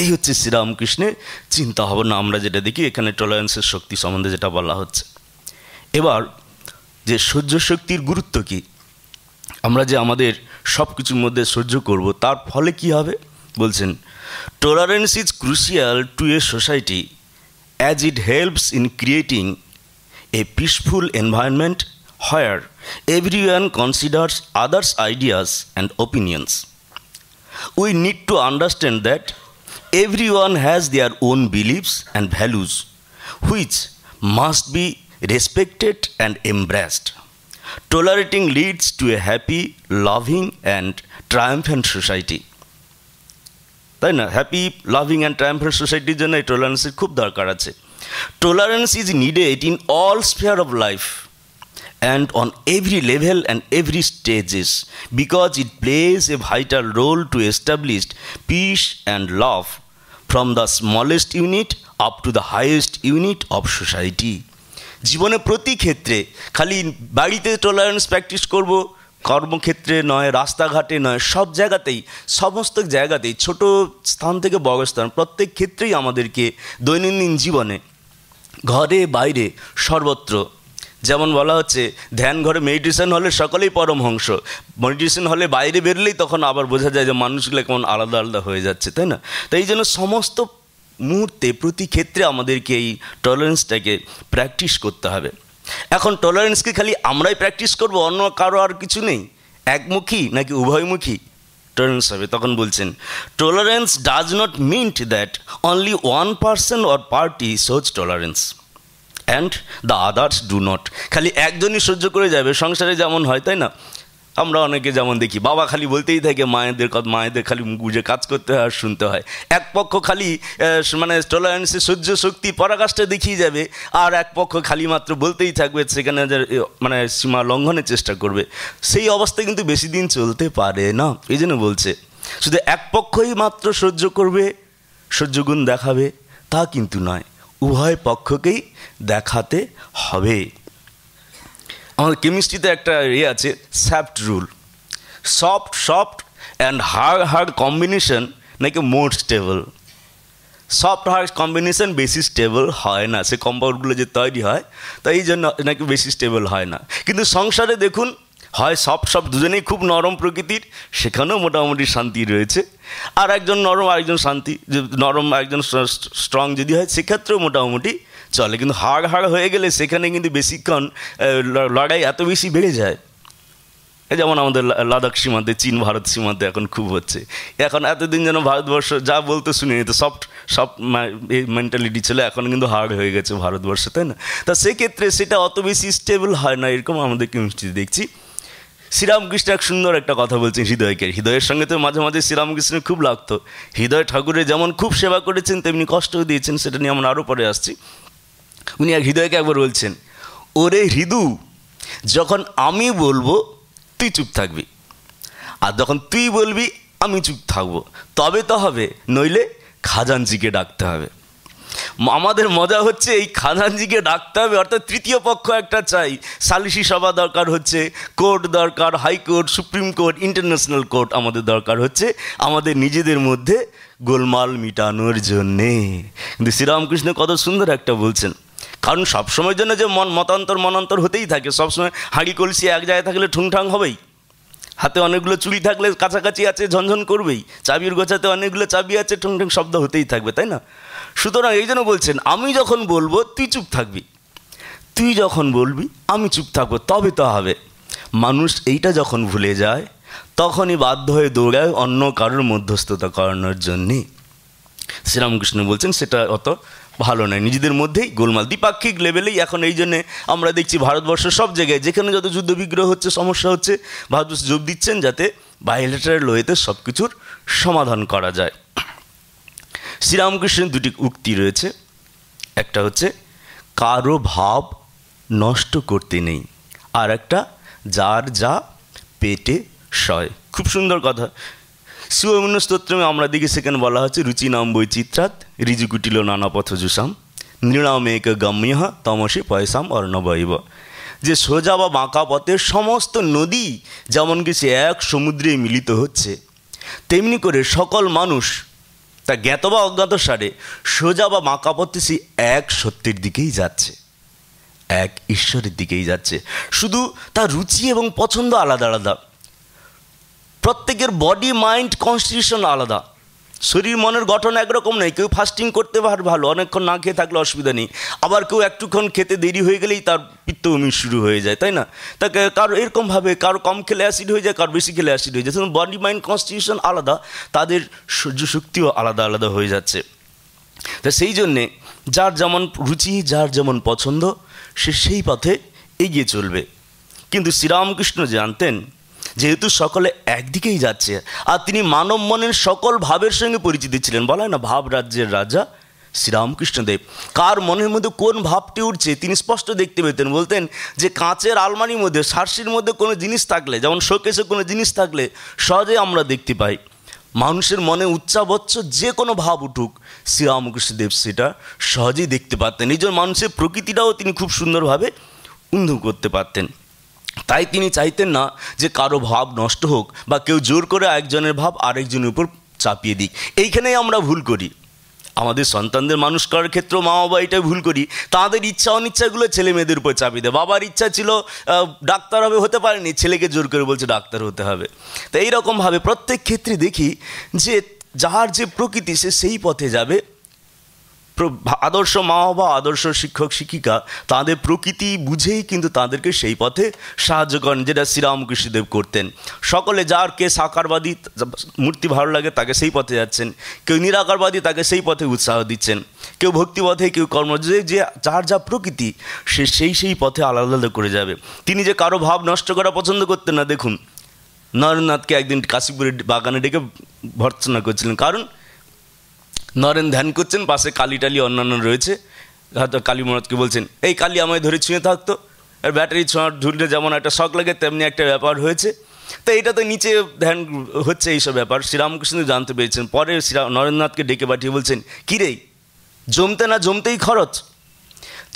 এই হচ্ছে শ্রীরামকৃষ্ণের চিন্তা না আমরা যেটা দেখি এখানে টলারেন্সের শক্তি সম্বন্ধে যেটা বলা হচ্ছে এবার যে সহ্য শক্তির গুরুত্ব কী আমরা যে আমাদের সব কিছুর মধ্যে সহ্য করব তার ফলে কি হবে বলছেন tolerance is crucial to a society as it helps in creating a peaceful environment where everyone considers others ideas and opinions we need to understand that everyone has their own beliefs and values which must be respected and embraced leads to a happy loving and triumph and society তাই না happy loving and ট্রায়াম্পের সোসাইটির জন্য এই টলারেন্সের খুব দরকার আছে tolerance is needed in all sphere of life and on every level and every stages because it plays a vital role to establish peace and love from the smallest unit up to the highest unit of society জীবনে প্রতি ক্ষেত্রে খালি বাড়িতে tolerance practice করবো কর্মক্ষেত্রে নয় রাস্তাঘাটে নয় সব জায়গাতেই সমস্ত জায়গাতেই ছোট স্থান থেকে বড় স্থান প্রত্যেক ক্ষেত্রেই আমাদেরকে দৈনন্দিন জীবনে ঘরে বাইরে সর্বত্র যেমন বলা হচ্ছে ধ্যান ঘরে মেডিটেশন হলে সকলেই পরমহংস মেডিটেশন হলে বাইরে বেরলেই তখন আবার বোঝা যায় যে মানুষগুলো কেমন আলাদা আলাদা হয়ে যাচ্ছে তাই না তাই এই জন্য সমস্ত মুহূর্তে প্রতি ক্ষেত্রে আমাদেরকে এই টলারেন্সটাকে প্র্যাকটিস করতে হবে এখন টলারেন্স কি খালি আমরাই প্র্যাকটিস করব অন্য কারো আর কিছু নেই একমুখী নাকি উভয়মুখী টলারেন্স হবে তখন বলছেন tolerance does not meant that only one person or party shows tolerance and the others do not খালি একজনই সহ্য করে যাবে সংসারে যেমন হয় তাই না আমরা অনেকে যেমন দেখি বাবা খালি বলতেই থাকে মায়েদের মায়েদের খালি গুজে কাজ করতে হয় আর শুনতে হয় এক পক্ষ খালি মানে টলারেন্সে সহ্য শক্তি পরাকাশটা দেখিয়ে যাবে আর এক পক্ষ খালি মাত্র বলতেই থাকবে সেখানে মানে সীমা লঙ্ঘনের চেষ্টা করবে সেই অবস্থা কিন্তু বেশি দিন চলতে পারে না এই জন্য বলছে শুধু এক পক্ষই মাত্র সহ্য করবে সহ্যগুণ দেখাবে তা কিন্তু নয় উভয় পক্ষকেই দেখাতে হবে আমাদের কেমিস্ট্রিতে একটা ইয়ে আছে স্যাপ্ট rule soft soft and hard hard combination নাকি more stable soft hard combination বেশি স্টেবল হয় না সে কম্পাউন্ডগুলো যে তৈরি হয় তা এই জন্য নাকি বেশি স্টেবল হয় না কিন্তু সংসারে দেখুন হয় সব সব দুজনেই খুব নরম প্রকৃতির সেখানেও মোটামুটি শান্তি রয়েছে আর একজন নরম আরেকজন শান্তি নরম একজন স্ট্রং যদি হয় সেক্ষেত্রেও মোটামুটি চলে কিন্তু হাড় হাড় হয়ে গেলে সেখানে কিন্তু বেশিক্ষণ লড়াই এত বেশি বেড়ে যায় যেমন আমাদের লাদাখ সীমান্তে চীন ভারত সীমান্তে এখন খুব হচ্ছে এখন এতদিন যেন ভারতবর্ষ যা বলতে শুনে তো সফট সফট মেন্টালিটি ছিল এখন কিন্তু হার্ড হয়ে গেছে ভারতবর্ষ তাই না তা সেক্ষেত্রে সেটা অত বেশি স্টেবল হয় না এরকম আমাদের কেমিস্ট্রি দেখছি শ্রীরামকৃষ্ণ এক সুন্দর একটা কথা বলছেন হৃদয়কে হৃদয়ের সঙ্গে তো মাঝে মাঝে শ্রীরামকৃষ্ণের খুব লাগতো হৃদয় ঠাকুরের যেমন খুব সেবা করেছেন তেমনি কষ্টও দিয়েছেন সেটা নিয়ে আমরা আরও পরে আসছি উনি এক হৃদয়কে একবার বলছেন ওরে হৃদু যখন আমি বলবো তুই চুপ থাকবি আর যখন তুই বলবি আমি চুপ থাকবো তবে তো হবে নইলে খাজানজিকে ডাকতে হবে আমাদের মজা হচ্ছে এই খাজানজিকে ডাকতে হবে অর্থাৎ তৃতীয় পক্ষ একটা চাই সালিসি সভা দরকার হচ্ছে কোর্ট দরকার high court supreme court international court আমাদের দরকার হচ্ছে আমাদের নিজেদের মধ্যে গোলমাল মিটানোর জন্যে কিন্তু শ্রীরামকৃষ্ণ কত সুন্দর একটা বলছেন কারণ সবসময়ের জন্য যে মন মতান্তর মনান্তর হতেই থাকে সবসময় হাঁড়ি কলসি এক জায়গায় থাকলে ঠুংঠাং হবেই হাতে অনেকগুলো চুড়ি থাকলে কাছাকাছি আছে ঝনঝন করবেই চাবির গোছাতে অনেকগুলো চাবি আছে ঠুংঠুং শব্দ হতেই থাকবে তাই না সুতরাং এই জন্য বলছেন আমি যখন বলবো তুই চুপ থাকবি তুই যখন বলবি আমি চুপ থাকবো তবে তো হবে মানুষ এইটা যখন ভুলে যায় তখনই বাধ্য হয়ে দৌড়ায় অন্য কারোর মধ্যস্থতা করানোর জন্যে শ্রীরামকৃষ্ণ বলছেন সেটা অত ভালো নয় নিজেদের মধ্যেই গোলমাল দ্বিপাক্ষিক লেভেলেই এখন এই জন্যে আমরা দেখছি ভারতবর্ষ সব জায়গায় যেখানে যত যুদ্ধবিগ্রহ হচ্ছে সমস্যা হচ্ছে ভারতবর্ষ যোগ দিচ্ছেন যাতে বাইলেটারাল ওয়েতে সব কিছুর সমাধান করা যায় শ্রীরামকৃষ্ণের দুটি উক্তি রয়েছে একটা হচ্ছে কারো ভাব নষ্ট করতে নেই আর একটা যার যা পেটে সয় খুব সুন্দর কথা সুয়মিন স্তোত্রমে আমরা দিকে সেখানে বলা হচ্ছে রুচি নাম বৈচিত্রাত রিজুকুটিল নানা পথজুসাম নৃণামেক গম্য তমসে পয়সাম অর্ণবৈব যে সোজা বা বাঁকা পথের সমস্ত নদী যেমন কিছু এক সমুদ্রে মিলিত হচ্ছে তেমনি করে সকল মানুষ তা জ্ঞাত বা অজ্ঞাত সারে সোজা বা বাঁকা পথে সে এক সত্যের দিকেই যাচ্ছে এক ঈশ্বরের দিকেই যাচ্ছে শুধু তার রুচি এবং পছন্দ আলাদা আলাদা প্রত্যেকের বডি মাইন্ড কনস্টিটিউশন আলাদা শরীর মনের গঠন একরকম নেই কেউ ফাস্টিং করতে পার ভালো অনেকক্ষণ না খেয়ে থাকলে অসুবিধা নেই আবার কেউ একটুক্ষণ খেতে দেরি হয়ে গেলেই তার পিত্তভূমি শুরু হয়ে যায় তাই না তাকে কারো এরকমভাবে কারো কম খেলে অ্যাসিড হয়ে যায় কারো বেশি খেলে অ্যাসিড হয়ে যায় বডি মাইন্ড কনস্টিটিউশন আলাদা তাদের সহ্য শক্তিও আলাদা আলাদা হয়ে যাচ্ছে তা সেই জন্যে যার যেমন রুচি যার যেমন পছন্দ সে সেই পথে এগিয়ে চলবে কিন্তু শ্রীরামকৃষ্ণ জানতেন যেহেতু সকলে একদিকেই যাচ্ছে আর তিনি মানব মনের সকল ভাবের সঙ্গে পরিচিত ছিলেন বলা না ভাব রাজ্যের রাজা শ্রীরামকৃষ্ণদেব কার মনের মধ্যে কোন ভাবটি উঠছে তিনি স্পষ্ট দেখতে পেতেন বলতেন যে কাঁচের আলমারির মধ্যে সার্সির মধ্যে কোনো জিনিস থাকলে যেমন শোকেশে কোনো জিনিস থাকলে সহজে আমরা দেখতে পাই মানুষের মনে উচ্চাবচ্চ যে কোনো ভাব উঠুক শ্রীরামকৃষ্ণদেব সেটা সহজেই দেখতে পারতেন এই জন্য মানুষের প্রকৃতিটাও তিনি খুব সুন্দরভাবে উন্ধু করতে পারতেন তাই তিনি চাইতেন না যে কারো ভাব নষ্ট হোক বা কেউ জোর করে একজনের ভাব আরেকজনের উপর চাপিয়ে দিক এইখানেই আমরা ভুল করি আমাদের সন্তানদের মানুষ করার ক্ষেত্রেও মা বাবা এটাই ভুল করি তাদের ইচ্ছা অনিচ্ছাগুলো ছেলে মেয়েদের উপর চাপিয়ে দেয় বাবার ইচ্ছা ছিল ডাক্তার হবে হতে পারেনি ছেলেকে জোর করে বলছে ডাক্তার হতে হবে তো এইরকমভাবে প্রত্যেক ক্ষেত্রে দেখি যে যার যে প্রকৃতি সে সেই পথে যাবে আদর্শ মা বাবা আদর্শ শিক্ষক শিক্ষিকা তাদের প্রকৃতি বুঝেই কিন্তু তাদেরকে সেই পথে সাহায্য করেন যেটা শ্রীরামকৃষ্ণদেব করতেন সকলে যার কে সাকারবাদী মূর্তি ভালো লাগে তাকে সেই পথে যাচ্ছেন কেউ নিরাকারবাদী তাকে সেই পথে উৎসাহ দিচ্ছেন কেউ ভক্তিপথে কেউ কর্ম যে যার যা প্রকৃতি সে সেই সেই পথে আলাদা আলাদা করে যাবে তিনি যে কারো ভাব নষ্ট করা পছন্দ করতেন না দেখুন নরেন্দ্রনাথকে একদিন কাশীপুরের বাগানে ডেকে ভর্ৎসনা করছিলেন কারণ নরেন ধ্যান করছেন পাশে কালী টালি অন্যান্য রয়েছে হয়তো কালী মনোদকে বলছেন এই কালি আমায় ধরে ছুঁয়ে থাকতো আর ব্যাটারি ছোঁয়ার ঝুলতে যেমন একটা শখ লাগে তেমনি একটা ব্যাপার হয়েছে তো এটা তো নিচে ধ্যান হচ্ছে এইসব ব্যাপার শ্রীরামকৃষ্ণ জানতে পেরেছেন পরে শ্রী নরেন্দ্রনাথকে ডেকে পাঠিয়ে বলছেন রে জমতে না জমতেই খরচ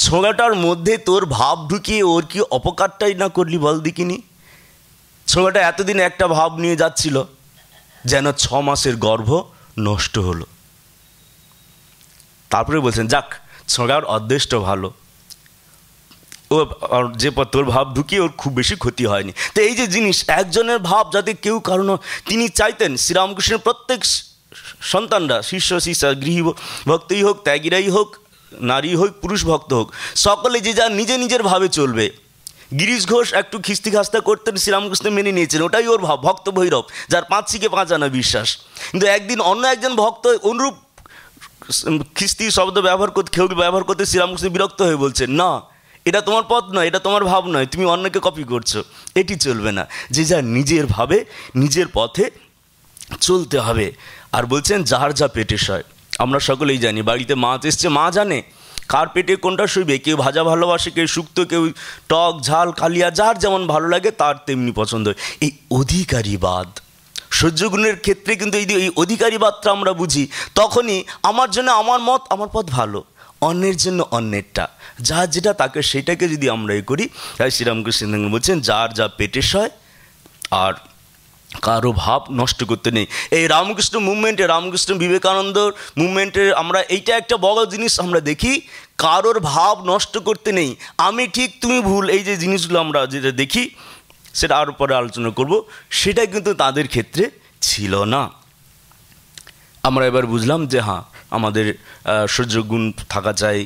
ছোঁয়াটার মধ্যে তোর ভাব ঢুকিয়ে ওর কি অপকারটাই না করলি বল দেখিনি ছোঁয়াটা এতদিন একটা ভাব নিয়ে যাচ্ছিল যেন ছ মাসের গর্ভ নষ্ট হলো তারপরে বলছেন যাক ছোঁড়ার অদৃষ্ট ভালো ও যে তোর ভাব ঢুকিয়ে ওর খুব বেশি ক্ষতি হয়নি তো এই যে জিনিস একজনের ভাব যাতে কেউ কারণ তিনি চাইতেন শ্রীরামকৃষ্ণের প্রত্যেক সন্তানরা শিষ্য শিষ্যা গৃহী ভক্তই হোক ত্যাগীরাই হোক নারী হোক পুরুষ ভক্ত হোক সকলে যে যা নিজে নিজের ভাবে চলবে গিরিশ ঘোষ একটু খিস্তি খাস্তা করতেন শ্রীরামকৃষ্ণ মেনে নিয়েছেন ওটাই ওর ভাব ভক্ত ভৈরব যার পাঁচ শিখে পাঁচ আনা বিশ্বাস কিন্তু একদিন অন্য একজন ভক্ত অনুরূপ খ্রিস্তি শব্দ ব্যবহার করতে কেউ ব্যবহার করতে শ্রীরাম কৃষ্ণ বিরক্ত হয়ে বলছে না এটা তোমার পথ নয় এটা তোমার ভাব নয় তুমি অন্যকে কপি করছো এটি চলবে না যে যা নিজের ভাবে নিজের পথে চলতে হবে আর বলছেন যার যা পেটে সয় আমরা সকলেই জানি বাড়িতে মাছ এসছে মা জানে কার পেটে কোনটা শুইবে কেউ ভাজা ভালোবাসে কেউ শুক্তো কেউ টক ঝাল কালিয়া যার যেমন ভালো লাগে তার তেমনি পছন্দ এই অধিকারীবাদ সূর্যগুণের ক্ষেত্রে কিন্তু এই অধিকারী মাত্রা আমরা বুঝি তখনই আমার জন্য আমার মত আমার পথ ভালো অন্যের জন্য অন্যেরটা যা যেটা তাকে সেটাকে যদি আমরা এ করি তাই শ্রীরামকৃষ্ণ বলছেন যার যা পেটে সয় আর কারো ভাব নষ্ট করতে নেই এই রামকৃষ্ণ মুভমেন্টে রামকৃষ্ণ বিবেকানন্দর মুভমেন্টে আমরা এইটা একটা বড় জিনিস আমরা দেখি কারোর ভাব নষ্ট করতে নেই আমি ঠিক তুমি ভুল এই যে জিনিসগুলো আমরা যেটা দেখি সেটা আরও পরে আলোচনা করব সেটা কিন্তু তাদের ক্ষেত্রে ছিল না আমরা এবার বুঝলাম যে হ্যাঁ আমাদের সহ্যগুণ থাকা চাই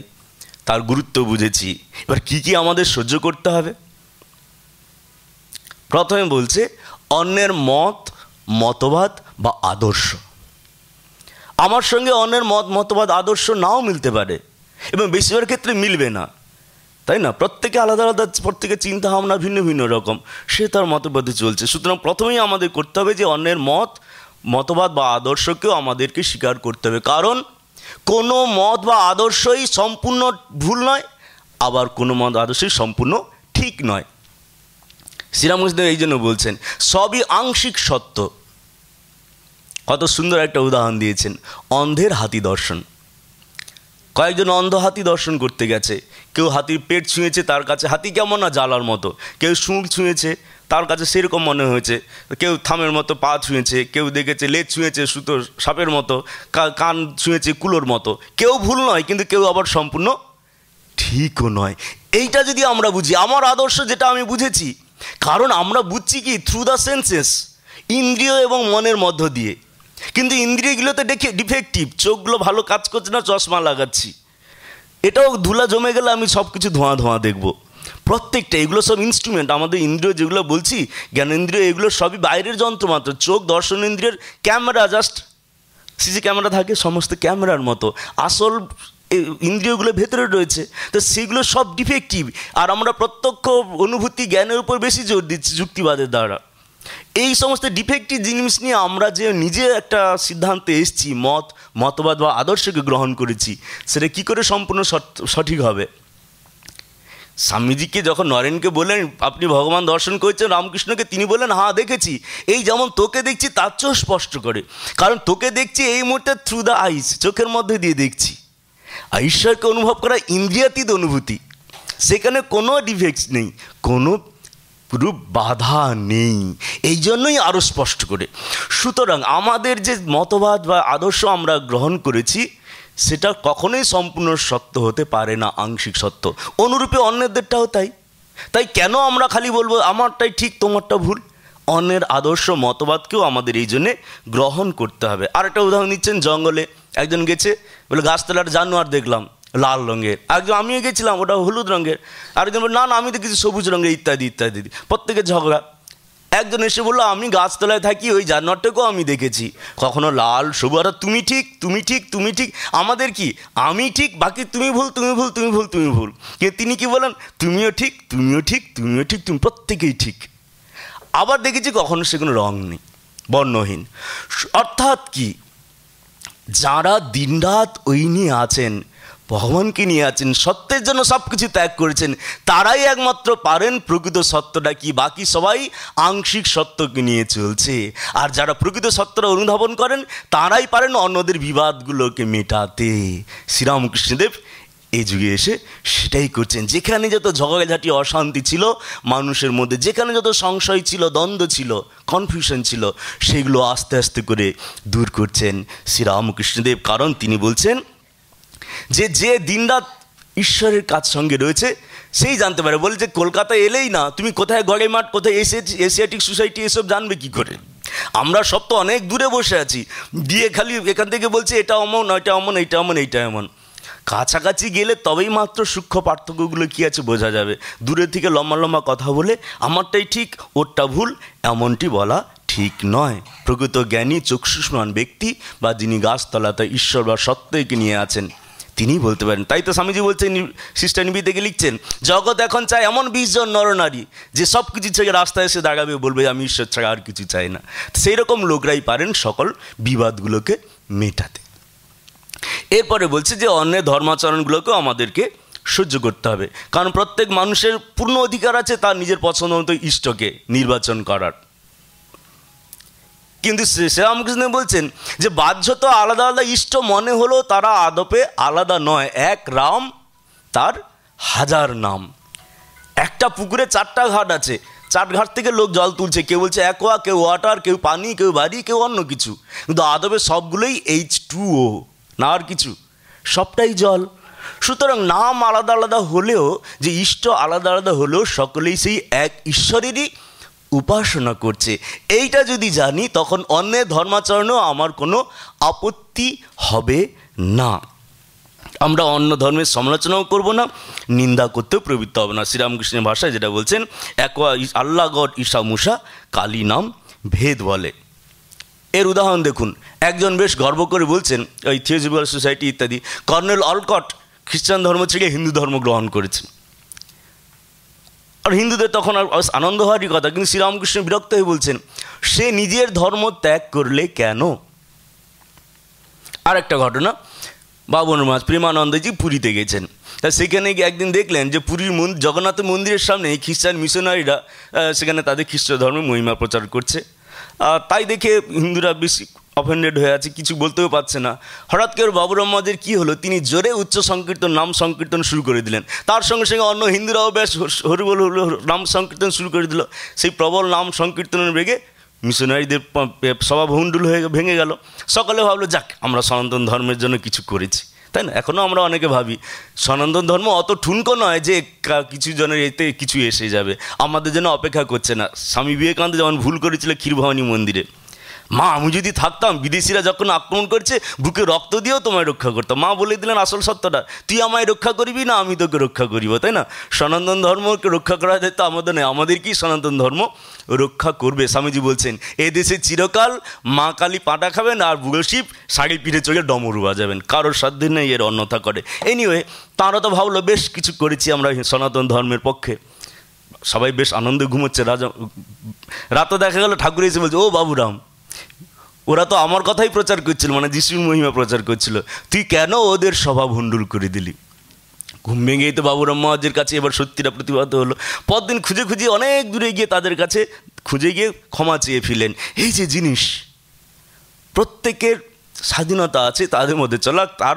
তার গুরুত্ব বুঝেছি এবার কি কি আমাদের সহ্য করতে হবে প্রথমে বলছে অন্যের মত মতবাদ বা আদর্শ আমার সঙ্গে অন্যের মত মতবাদ আদর্শ নাও মিলতে পারে এবং বেশিরভাগ ক্ষেত্রে মিলবে না তাই না প্রত্যেকে আলাদা আলাদা প্রত্যেকের চিন্তা ভাবনা ভিন্ন ভিন্ন রকম সে তার মতবাদে চলছে সুতরাং প্রথমেই আমাদের করতে হবে যে অন্যের মত মতবাদ বা আদর্শকেও আমাদেরকে স্বীকার করতে হবে কারণ কোনো মত বা আদর্শই সম্পূর্ণ ভুল নয় আবার কোনো মত আদর্শই সম্পূর্ণ ঠিক নয় শ্রীরামকৃষ্ণদেব এই জন্য বলছেন সবই আংশিক সত্য কত সুন্দর একটা উদাহরণ দিয়েছেন অন্ধের হাতি দর্শন কয়েকজন অন্ধ হাতি দর্শন করতে গেছে কেউ হাতির পেট ছুঁয়েছে তার কাছে হাতি কেমন না জ্বালার মতো কেউ সুঁড় ছুঁয়েছে তার কাছে সেরকম মনে হয়েছে কেউ থামের মতো পা ছুঁয়েছে কেউ দেখেছে লেজ ছুঁয়েছে সুতো সাপের মতো কান ছুঁয়েছে কুলোর মতো কেউ ভুল নয় কিন্তু কেউ আবার সম্পূর্ণ ঠিকও নয় এইটা যদি আমরা বুঝি আমার আদর্শ যেটা আমি বুঝেছি কারণ আমরা বুঝছি কি থ্রু দ্য সেন্সেস ইন্দ্রিয় এবং মনের মধ্য দিয়ে কিন্তু ইন্দ্রিয়গুলোতে দেখে ডিফেক্টিভ চোখগুলো ভালো কাজ করছে না চশমা লাগাচ্ছি এটাও ধুলা জমে গেলে আমি সব কিছু ধোঁয়া ধোঁয়া দেখব প্রত্যেকটা এগুলো সব ইনস্ট্রুমেন্ট আমাদের ইন্দ্রিয় যেগুলো বলছি জ্ঞানেন্দ্রিয় এগুলো সবই বাইরের যন্ত্রমাত্র চোখ দর্শন ইন্দ্রিয়ের ক্যামেরা জাস্ট সিসি ক্যামেরা থাকে সমস্ত ক্যামেরার মতো আসল ইন্দ্রিয়গুলো ভেতরে রয়েছে তো সেগুলো সব ডিফেক্টিভ আর আমরা প্রত্যক্ষ অনুভূতি জ্ঞানের উপর বেশি জোর দিচ্ছি যুক্তিবাদের দ্বারা এই সমস্ত ডিফেক্টিভ জিনিস নিয়ে আমরা যে নিজে একটা সিদ্ধান্তে এসেছি মত মতবাদ বা আদর্শকে গ্রহণ করেছি সেটা কি করে সম্পূর্ণ সঠিক হবে স্বামীজিকে যখন নরেনকে বললেন আপনি ভগবান দর্শন করেছেন রামকৃষ্ণকে তিনি বললেন হ্যাঁ দেখেছি এই যেমন তোকে দেখছি তার চেয়েও স্পষ্ট করে কারণ তোকে দেখছি এই মুহূর্তে থ্রু দ্য আইস চোখের মধ্যে দিয়ে দেখছি ঈশ্বরকে অনুভব করা ইন্দ্রিয়াতীত অনুভূতি সেখানে কোনো ডিফেক্টস নেই কোনো রূপ বাধা নেই এই জন্যই আরও স্পষ্ট করে সুতরাং আমাদের যে মতবাদ বা আদর্শ আমরা গ্রহণ করেছি সেটা কখনোই সম্পূর্ণ সত্য হতে পারে না আংশিক সত্য অনুরূপে অন্যদেরটাও তাই তাই কেন আমরা খালি বলবো আমারটাই ঠিক তোমারটা ভুল অন্যের আদর্শ মতবাদকেও আমাদের এই জন্যে গ্রহণ করতে হবে আর একটা উদাহরণ দিচ্ছেন জঙ্গলে একজন গেছে বলে গাছতলার জানোয়ার দেখলাম লাল রঙের একজন আমিও গেছিলাম ওটা হলুদ রঙের আরেকজন বলল না না আমি তো কিছু সবুজ রঙের ইত্যাদি ইত্যাদি প্রত্যেকের ঝগড়া একজন এসে বললো আমি গাছতলায় থাকি ওই জানোয়ারটাকেও আমি দেখেছি কখনো লাল সবু আর তুমি ঠিক তুমি ঠিক তুমি ঠিক আমাদের কি আমি ঠিক বাকি তুমি ভুল তুমি ভুল তুমি ভুল তুমি ভুল কে তিনি কি বলেন তুমিও ঠিক তুমিও ঠিক তুমিও ঠিক তুমি প্রত্যেকেই ঠিক আবার দেখেছি কখনো সে কোনো রং নেই বর্ণহীন অর্থাৎ কি যারা দিনরাত ওই নিয়ে আছেন ভগবানকে নিয়ে আছেন সত্যের জন্য সব কিছু ত্যাগ করেছেন তারাই একমাত্র পারেন প্রকৃত সত্যটা কি বাকি সবাই আংশিক সত্যকে নিয়ে চলছে আর যারা প্রকৃত সত্যটা অনুধাবন করেন তারাই পারেন অন্যদের বিবাদগুলোকে মেটাতে শ্রীরামকৃষ্ণদেব এই যুগে এসে সেটাই করছেন যেখানে যত ঝগড়াঝাটি অশান্তি ছিল মানুষের মধ্যে যেখানে যত সংশয় ছিল দ্বন্দ্ব ছিল কনফিউশন ছিল সেগুলো আস্তে আস্তে করে দূর করছেন শ্রীরামকৃষ্ণদেব কারণ তিনি বলছেন যে যে দিনরাত ঈশ্বরের কাজ সঙ্গে রয়েছে সেই জানতে পারে বলে যে কলকাতায় এলেই না তুমি কোথায় গড়ে মাঠ কোথায় এসে এশিয়াটিক সোসাইটি এসব জানবে কি করে আমরা সব তো অনেক দূরে বসে আছি দিয়ে খালি এখান থেকে বলছে এটা অমন এটা অমন এটা অমন এইটা এমন কাছাকাছি গেলে তবেই মাত্র সূক্ষ্ম পার্থক্যগুলো কী আছে বোঝা যাবে দূরে থেকে লম্বা লম্বা কথা বলে আমারটাই ঠিক ওরটা ভুল এমনটি বলা ঠিক নয় প্রকৃত জ্ঞানী চক্ষুষ্মান ব্যক্তি বা যিনি গাছতলাতে ঈশ্বর বা সত্যকে নিয়ে আছেন তিনিই বলতে পারেন তাই তো স্বামীজি বলছেন সিস্টার থেকে লিখছেন জগৎ এখন চায় এমন বিশজন নরনারী যে সব কিছু ছেড়ে রাস্তায় এসে দাঁড়াবে বলবে আমি ঈশ্বর ছাড়া আর কিছু চাই না সেই রকম লোকরাই পারেন সকল বিবাদগুলোকে মেটাতে এরপরে বলছে যে অন্য ধর্মাচরণগুলোকেও আমাদেরকে সহ্য করতে হবে কারণ প্রত্যেক মানুষের পূর্ণ অধিকার আছে তার নিজের পছন্দ মতো ইষ্টকে নির্বাচন করার কিন্তু শ্রী শ্রীরামকৃষ্ণ বলছেন যে বাহ্য তো আলাদা আলাদা ইষ্ট মনে হলো তারা আদপে আলাদা নয় এক রাম তার হাজার নাম একটা পুকুরে চারটা ঘাট আছে চার ঘাট থেকে লোক জল তুলছে কেউ বলছে অ্যাকোয়া কেউ ওয়াটার কেউ পানি কেউ বাড়ি কেউ অন্য কিছু কিন্তু আদবে সবগুলোই এইচ টু ও না আর কিছু সবটাই জল সুতরাং নাম আলাদা আলাদা হলেও যে ইষ্ট আলাদা আলাদা হলেও সকলেই সেই এক ঈশ্বরেরই উপাসনা করছে এইটা যদি জানি তখন অন্যের ধর্মাচরণও আমার কোনো আপত্তি হবে না আমরা অন্য ধর্মের সমালোচনাও করব না নিন্দা করতেও প্রবৃত্ত হবে না শ্রীরামকৃষ্ণের ভাষায় যেটা বলছেন এক আল্লাগড় ঈশা মুসা কালী নাম ভেদ বলে এর উদাহরণ দেখুন একজন বেশ গর্ব করে বলছেন ওই থিওজিক্যাল সোসাইটি ইত্যাদি কর্নেল অলকট খ্রিস্টান ধর্ম থেকে হিন্দু ধর্ম গ্রহণ করেছেন আর হিন্দুদের তখন আর আনন্দ হওয়ারই কথা কিন্তু শ্রীরামকৃষ্ণ বিরক্ত হয়ে বলছেন সে নিজের ধর্ম ত্যাগ করলে কেন আর একটা ঘটনা বাবন মাছ প্রেমানন্দজি পুরীতে গেছেন তা সেখানে গিয়ে একদিন দেখলেন যে পুরীর মন জগন্নাথ মন্দিরের সামনে খ্রিস্টান মিশনারিরা সেখানে তাদের খ্রিস্ট ধর্মের মহিমা প্রচার করছে তাই দেখে হিন্দুরা বেশি অফেন্ডেড হয়ে আছে কিছু বলতেও পারছে না হঠাৎ করে বাবুর কী হলো তিনি জোরে উচ্চ সংকীর্তন নাম সংকীর্তন শুরু করে দিলেন তার সঙ্গে সঙ্গে অন্য হিন্দুরাও বেশ হরিবল হল নাম সংকীর্তন শুরু করে দিল সেই প্রবল নাম সংকীর্তনের বেগে মিশনারিদের সভা ভণ্ডুল হয়ে ভেঙে গেল সকলে ভাবলো যাক আমরা সনাতন ধর্মের জন্য কিছু করেছি তাই না এখনও আমরা অনেকে ভাবি সনাতন ধর্ম অত ঠুনকো নয় যে কিছু জনের এতে কিছু এসে যাবে আমাদের জন্য অপেক্ষা করছে না স্বামী বিবেকানন্দ যেমন ভুল করেছিল ক্ষীরভবানী মন্দিরে মা আমি যদি থাকতাম বিদেশিরা যখন আক্রমণ করছে বুকে রক্ত দিয়েও তোমায় রক্ষা করতাম মা বলে দিলেন আসল সত্যটা তুই আমায় রক্ষা করবি না আমি তোকে রক্ষা করিব তাই না সনাতন ধর্মকে রক্ষা করা তো আমাদের নয় আমাদেরকেই সনাতন ধর্ম রক্ষা করবে স্বামীজি বলছেন এ দেশে চিরকাল মা কালী পাটা খাবেন আর বুগলশিব শাড়ি পিঠে চলে ডমরু বাজাবেন কারোর সাধ্য নেই এর অন্যথা করে এনিওয়ে তাঁরা তো ভাবলো বেশ কিছু করেছি আমরা সনাতন ধর্মের পক্ষে সবাই বেশ আনন্দে ঘুমোচ্ছে রাজা রাতে দেখা গেল ঠাকুর এসে বলছে ও বাবুরাম ওরা তো আমার কথাই প্রচার করছিল মানে যিশুর মহিমা প্রচার করছিল তুই কেন ওদের সভা ভণ্ডুল করে দিলি ঘুম ভেঙেই তো বাবুরাম মহাজের কাছে এবার সত্যিটা প্রতিভাত হলো পরদিন খুঁজে খুঁজে অনেক দূরে গিয়ে তাদের কাছে খুঁজে গিয়ে ক্ষমা চেয়ে ফিলেন এই যে জিনিস প্রত্যেকের স্বাধীনতা আছে তাদের মধ্যে চলা তার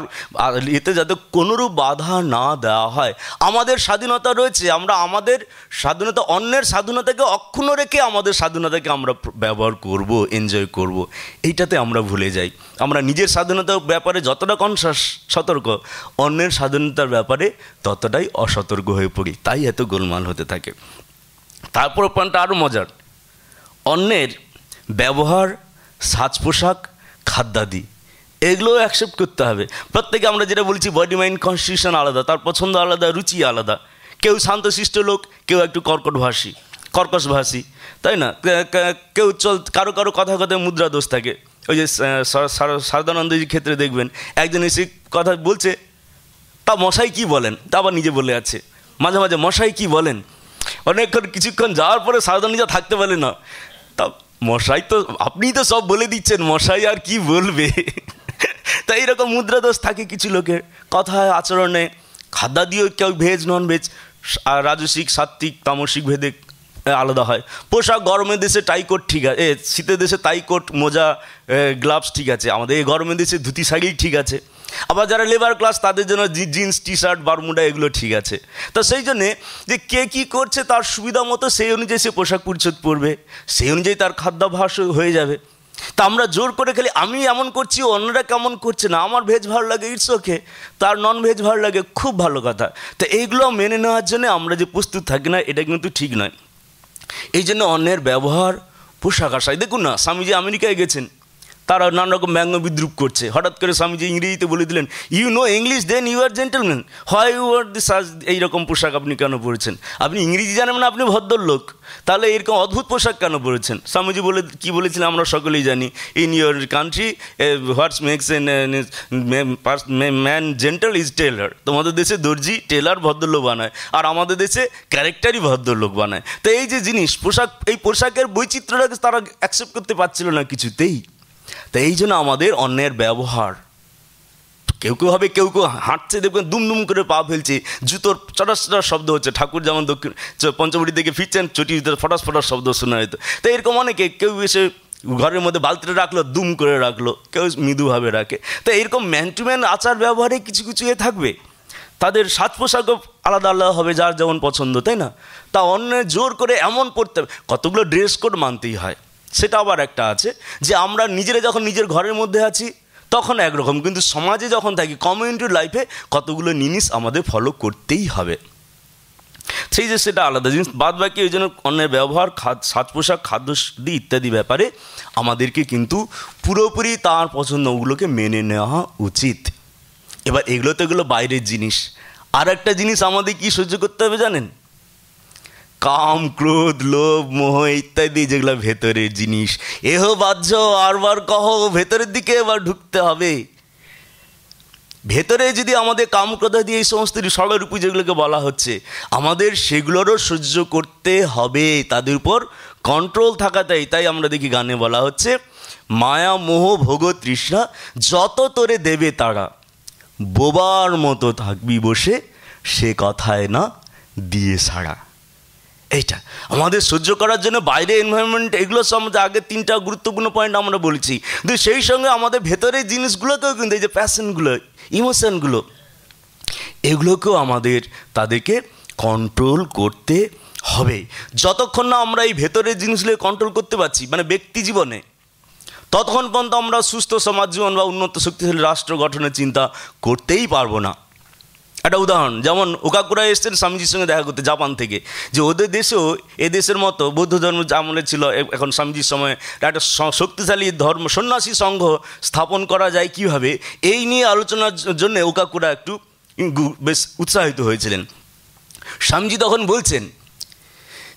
এতে যাতে কোনোরূপ বাধা না দেওয়া হয় আমাদের স্বাধীনতা রয়েছে আমরা আমাদের স্বাধীনতা অন্যের স্বাধীনতাকে অক্ষুণ্ণ রেখে আমাদের স্বাধীনতাকে আমরা ব্যবহার করব এনজয় করব এইটাতে আমরা ভুলে যাই আমরা নিজের স্বাধীনতার ব্যাপারে যতটা কনসাস সতর্ক অন্যের স্বাধীনতার ব্যাপারে ততটাই অসতর্ক হয়ে পড়ি তাই এত গোলমাল হতে থাকে তারপর পয়েন্টটা আরও মজার অন্যের ব্যবহার সাজ পোশাক খাদ্যাদি এগুলোও অ্যাকসেপ্ট করতে হবে প্রত্যেকে আমরা যেটা বলছি বডি মাইন্ড কনস্টিটিউশন আলাদা তার পছন্দ আলাদা রুচি আলাদা কেউ শান্তশিষ্ট লোক কেউ একটু কর্কটভাষী কর্কশভাষী তাই না কেউ চল কারো কারো কথা কথায় মুদ্রা দোষ থাকে ওই যে সারদানন্দজির ক্ষেত্রে দেখবেন একজন এসে কথা বলছে তা মশাই কি বলেন তা আবার নিজে বলে আছে মাঝে মাঝে মশাই কি বলেন অনেকক্ষণ কিছুক্ষণ যাওয়ার পরে শারদানন্দ থাকতে পারে না তা মশাই তো আপনিই তো সব বলে দিচ্ছেন মশাই আর কি বলবে তা এইরকম মুদ্রাদোষ থাকে কিছু লোকের কথায় আচরণে খাদ্যা দিয়েও কেউ ভেজ নন ভেজ আর রাজসিক সাত্ত্বিক তামসিক ভেদে আলাদা হয় পোশাক গরমের দেশে টাইকোট ঠিক আছে এ শীতের দেশে টাইকোট মোজা গ্লাভস ঠিক আছে আমাদের এই গরমের দেশে ধুতি শাড়ি ঠিক আছে আবার যারা লেবার ক্লাস তাদের জন্য জিন্স টি শার্ট বারমুডা এগুলো ঠিক আছে তো সেই জন্যে যে কে কি করছে তার সুবিধা মতো সেই অনুযায়ী সে পোশাক পরিচ্ছদ পরবে সেই অনুযায়ী তার খাদ্যাভ্যাস হয়ে যাবে তা আমরা জোর করে খালি আমি এমন করছি অন্যরা কেমন করছে না আমার ভেজ ভালো লাগে ইটস ওকে তার নন ভেজ ভালো লাগে খুব ভালো কথা তো এইগুলো মেনে নেওয়ার জন্য আমরা যে প্রস্তুত থাকি না এটা কিন্তু ঠিক নয় এই জন্য অন্যের ব্যবহার পোশাক আশায় দেখুন না স্বামীজি আমেরিকায় গেছেন তারা নানা রকম ব্যঙ্গ বিদ্রুপ করছে হঠাৎ করে স্বামীজি ইংরেজিতে বলে দিলেন you know English then you are gentleman হয় ইউ আর দি সাজ এইরকম পোশাক আপনি কেন পরেছেন আপনি ইংরেজি জানেন না আপনি ভদ্রলোক তাহলে এরকম অদ্ভুত পোশাক কেন পরেছেন স্বামীজি বলে কী বলেছিলেন আমরা সকলেই জানি in your country what's makes an man gentle is tailor তোমাদের দেশে দর্জি টেলার ভদ্রলোক বানায় আর আমাদের দেশে ক্যারেক্টারই ভদ্রলোক বানায় তো এই যে জিনিস পোশাক এই পোশাকের বৈচিত্র্যটাকে তারা অ্যাকসেপ্ট করতে পারছিল না কিছুতেই তো এই জন্য আমাদের অন্যের ব্যবহার কেউ কেউ হবে কেউ কেউ হাঁটছে দেখবেন দুমদুম করে পা ফেলছে জুতোর চটাস চটাস শব্দ হচ্ছে ঠাকুর যেমন দক্ষিণ পঞ্চবটি থেকে ফিরছেন চটি জুতোর ফটাস ফটাস শব্দ শোনা যেত তো এরকম অনেকে কেউ এসে ঘরের মধ্যে বালতিটা রাখলো দুম করে রাখলো কেউ মৃদুভাবে রাখে তো এরকম ম্যান টু ম্যান আচার ব্যবহারে কিছু কিছু এ থাকবে তাদের সাজ পোশাকও আলাদা আলাদা হবে যার যেমন পছন্দ তাই না তা অন্য জোর করে এমন করতে হবে কতগুলো ড্রেস কোড মানতেই হয় সেটা আবার একটা আছে যে আমরা নিজেরা যখন নিজের ঘরের মধ্যে আছি তখন একরকম কিন্তু সমাজে যখন থাকি কমিউনিটি লাইফে কতগুলো জিনিস আমাদের ফলো করতেই হবে সেই যে সেটা আলাদা জিনিস বাদ বাকি ওই জন্য অন্যের ব্যবহার খাদ সাজ পোশাক খাদ্য ইত্যাদি ব্যাপারে আমাদেরকে কিন্তু পুরোপুরি তার পছন্দ ওগুলোকে মেনে নেওয়া উচিত এবার এগুলো তো এগুলো বাইরের জিনিস আর একটা জিনিস আমাদের কি সহ্য করতে হবে জানেন কাম ক্রোধ লোভ মোহ ইত্যাদি যেগুলো ভেতরের জিনিস এহ বাহ্য আরবার কহ ভেতরের দিকে এবার ঢুকতে হবে ভেতরে যদি আমাদের কাম ক্রোধ দিয়ে এই সমস্ত ষড়রূপী যেগুলোকে বলা হচ্ছে আমাদের সেগুলোরও সহ্য করতে হবে তাদের উপর কন্ট্রোল থাকাটাই তাই আমরা দেখি গানে বলা হচ্ছে মায়া মোহ ভোগ তৃষ্ণা যত তোরে দেবে তারা বোবার মতো থাকবি বসে সে কথায় না দিয়ে ছাড়া এইটা আমাদের সহ্য করার জন্য বাইরে এনভায়রনমেন্ট এগুলো সম্বন্ধে আগে তিনটা গুরুত্বপূর্ণ পয়েন্ট আমরা বলেছি কিন্তু সেই সঙ্গে আমাদের ভেতরের জিনিসগুলোকেও কিন্তু এই যে প্যাশনগুলো ইমোশনগুলো এগুলোকেও আমাদের তাদেরকে কন্ট্রোল করতে হবে যতক্ষণ না আমরা এই ভেতরের জিনিসগুলো কন্ট্রোল করতে পারছি মানে ব্যক্তি জীবনে ততক্ষণ পর্যন্ত আমরা সুস্থ সমাজ জীবন বা উন্নত শক্তিশালী রাষ্ট্র গঠনের চিন্তা করতেই পারবো না একটা উদাহরণ যেমন ওকাকুরা এসছেন স্বামীজির সঙ্গে দেখা করতে জাপান থেকে যে ওদের দেশেও এদেশের মতো বৌদ্ধ ধর্ম আমলে ছিল এখন স্বামীজির সময় একটা শক্তিশালী ধর্ম সন্ন্যাসী সংঘ স্থাপন করা যায় কিভাবে এই নিয়ে আলোচনার জন্য ওকাকুরা একটু বেশ উৎসাহিত হয়েছিলেন স্বামীজি তখন বলছেন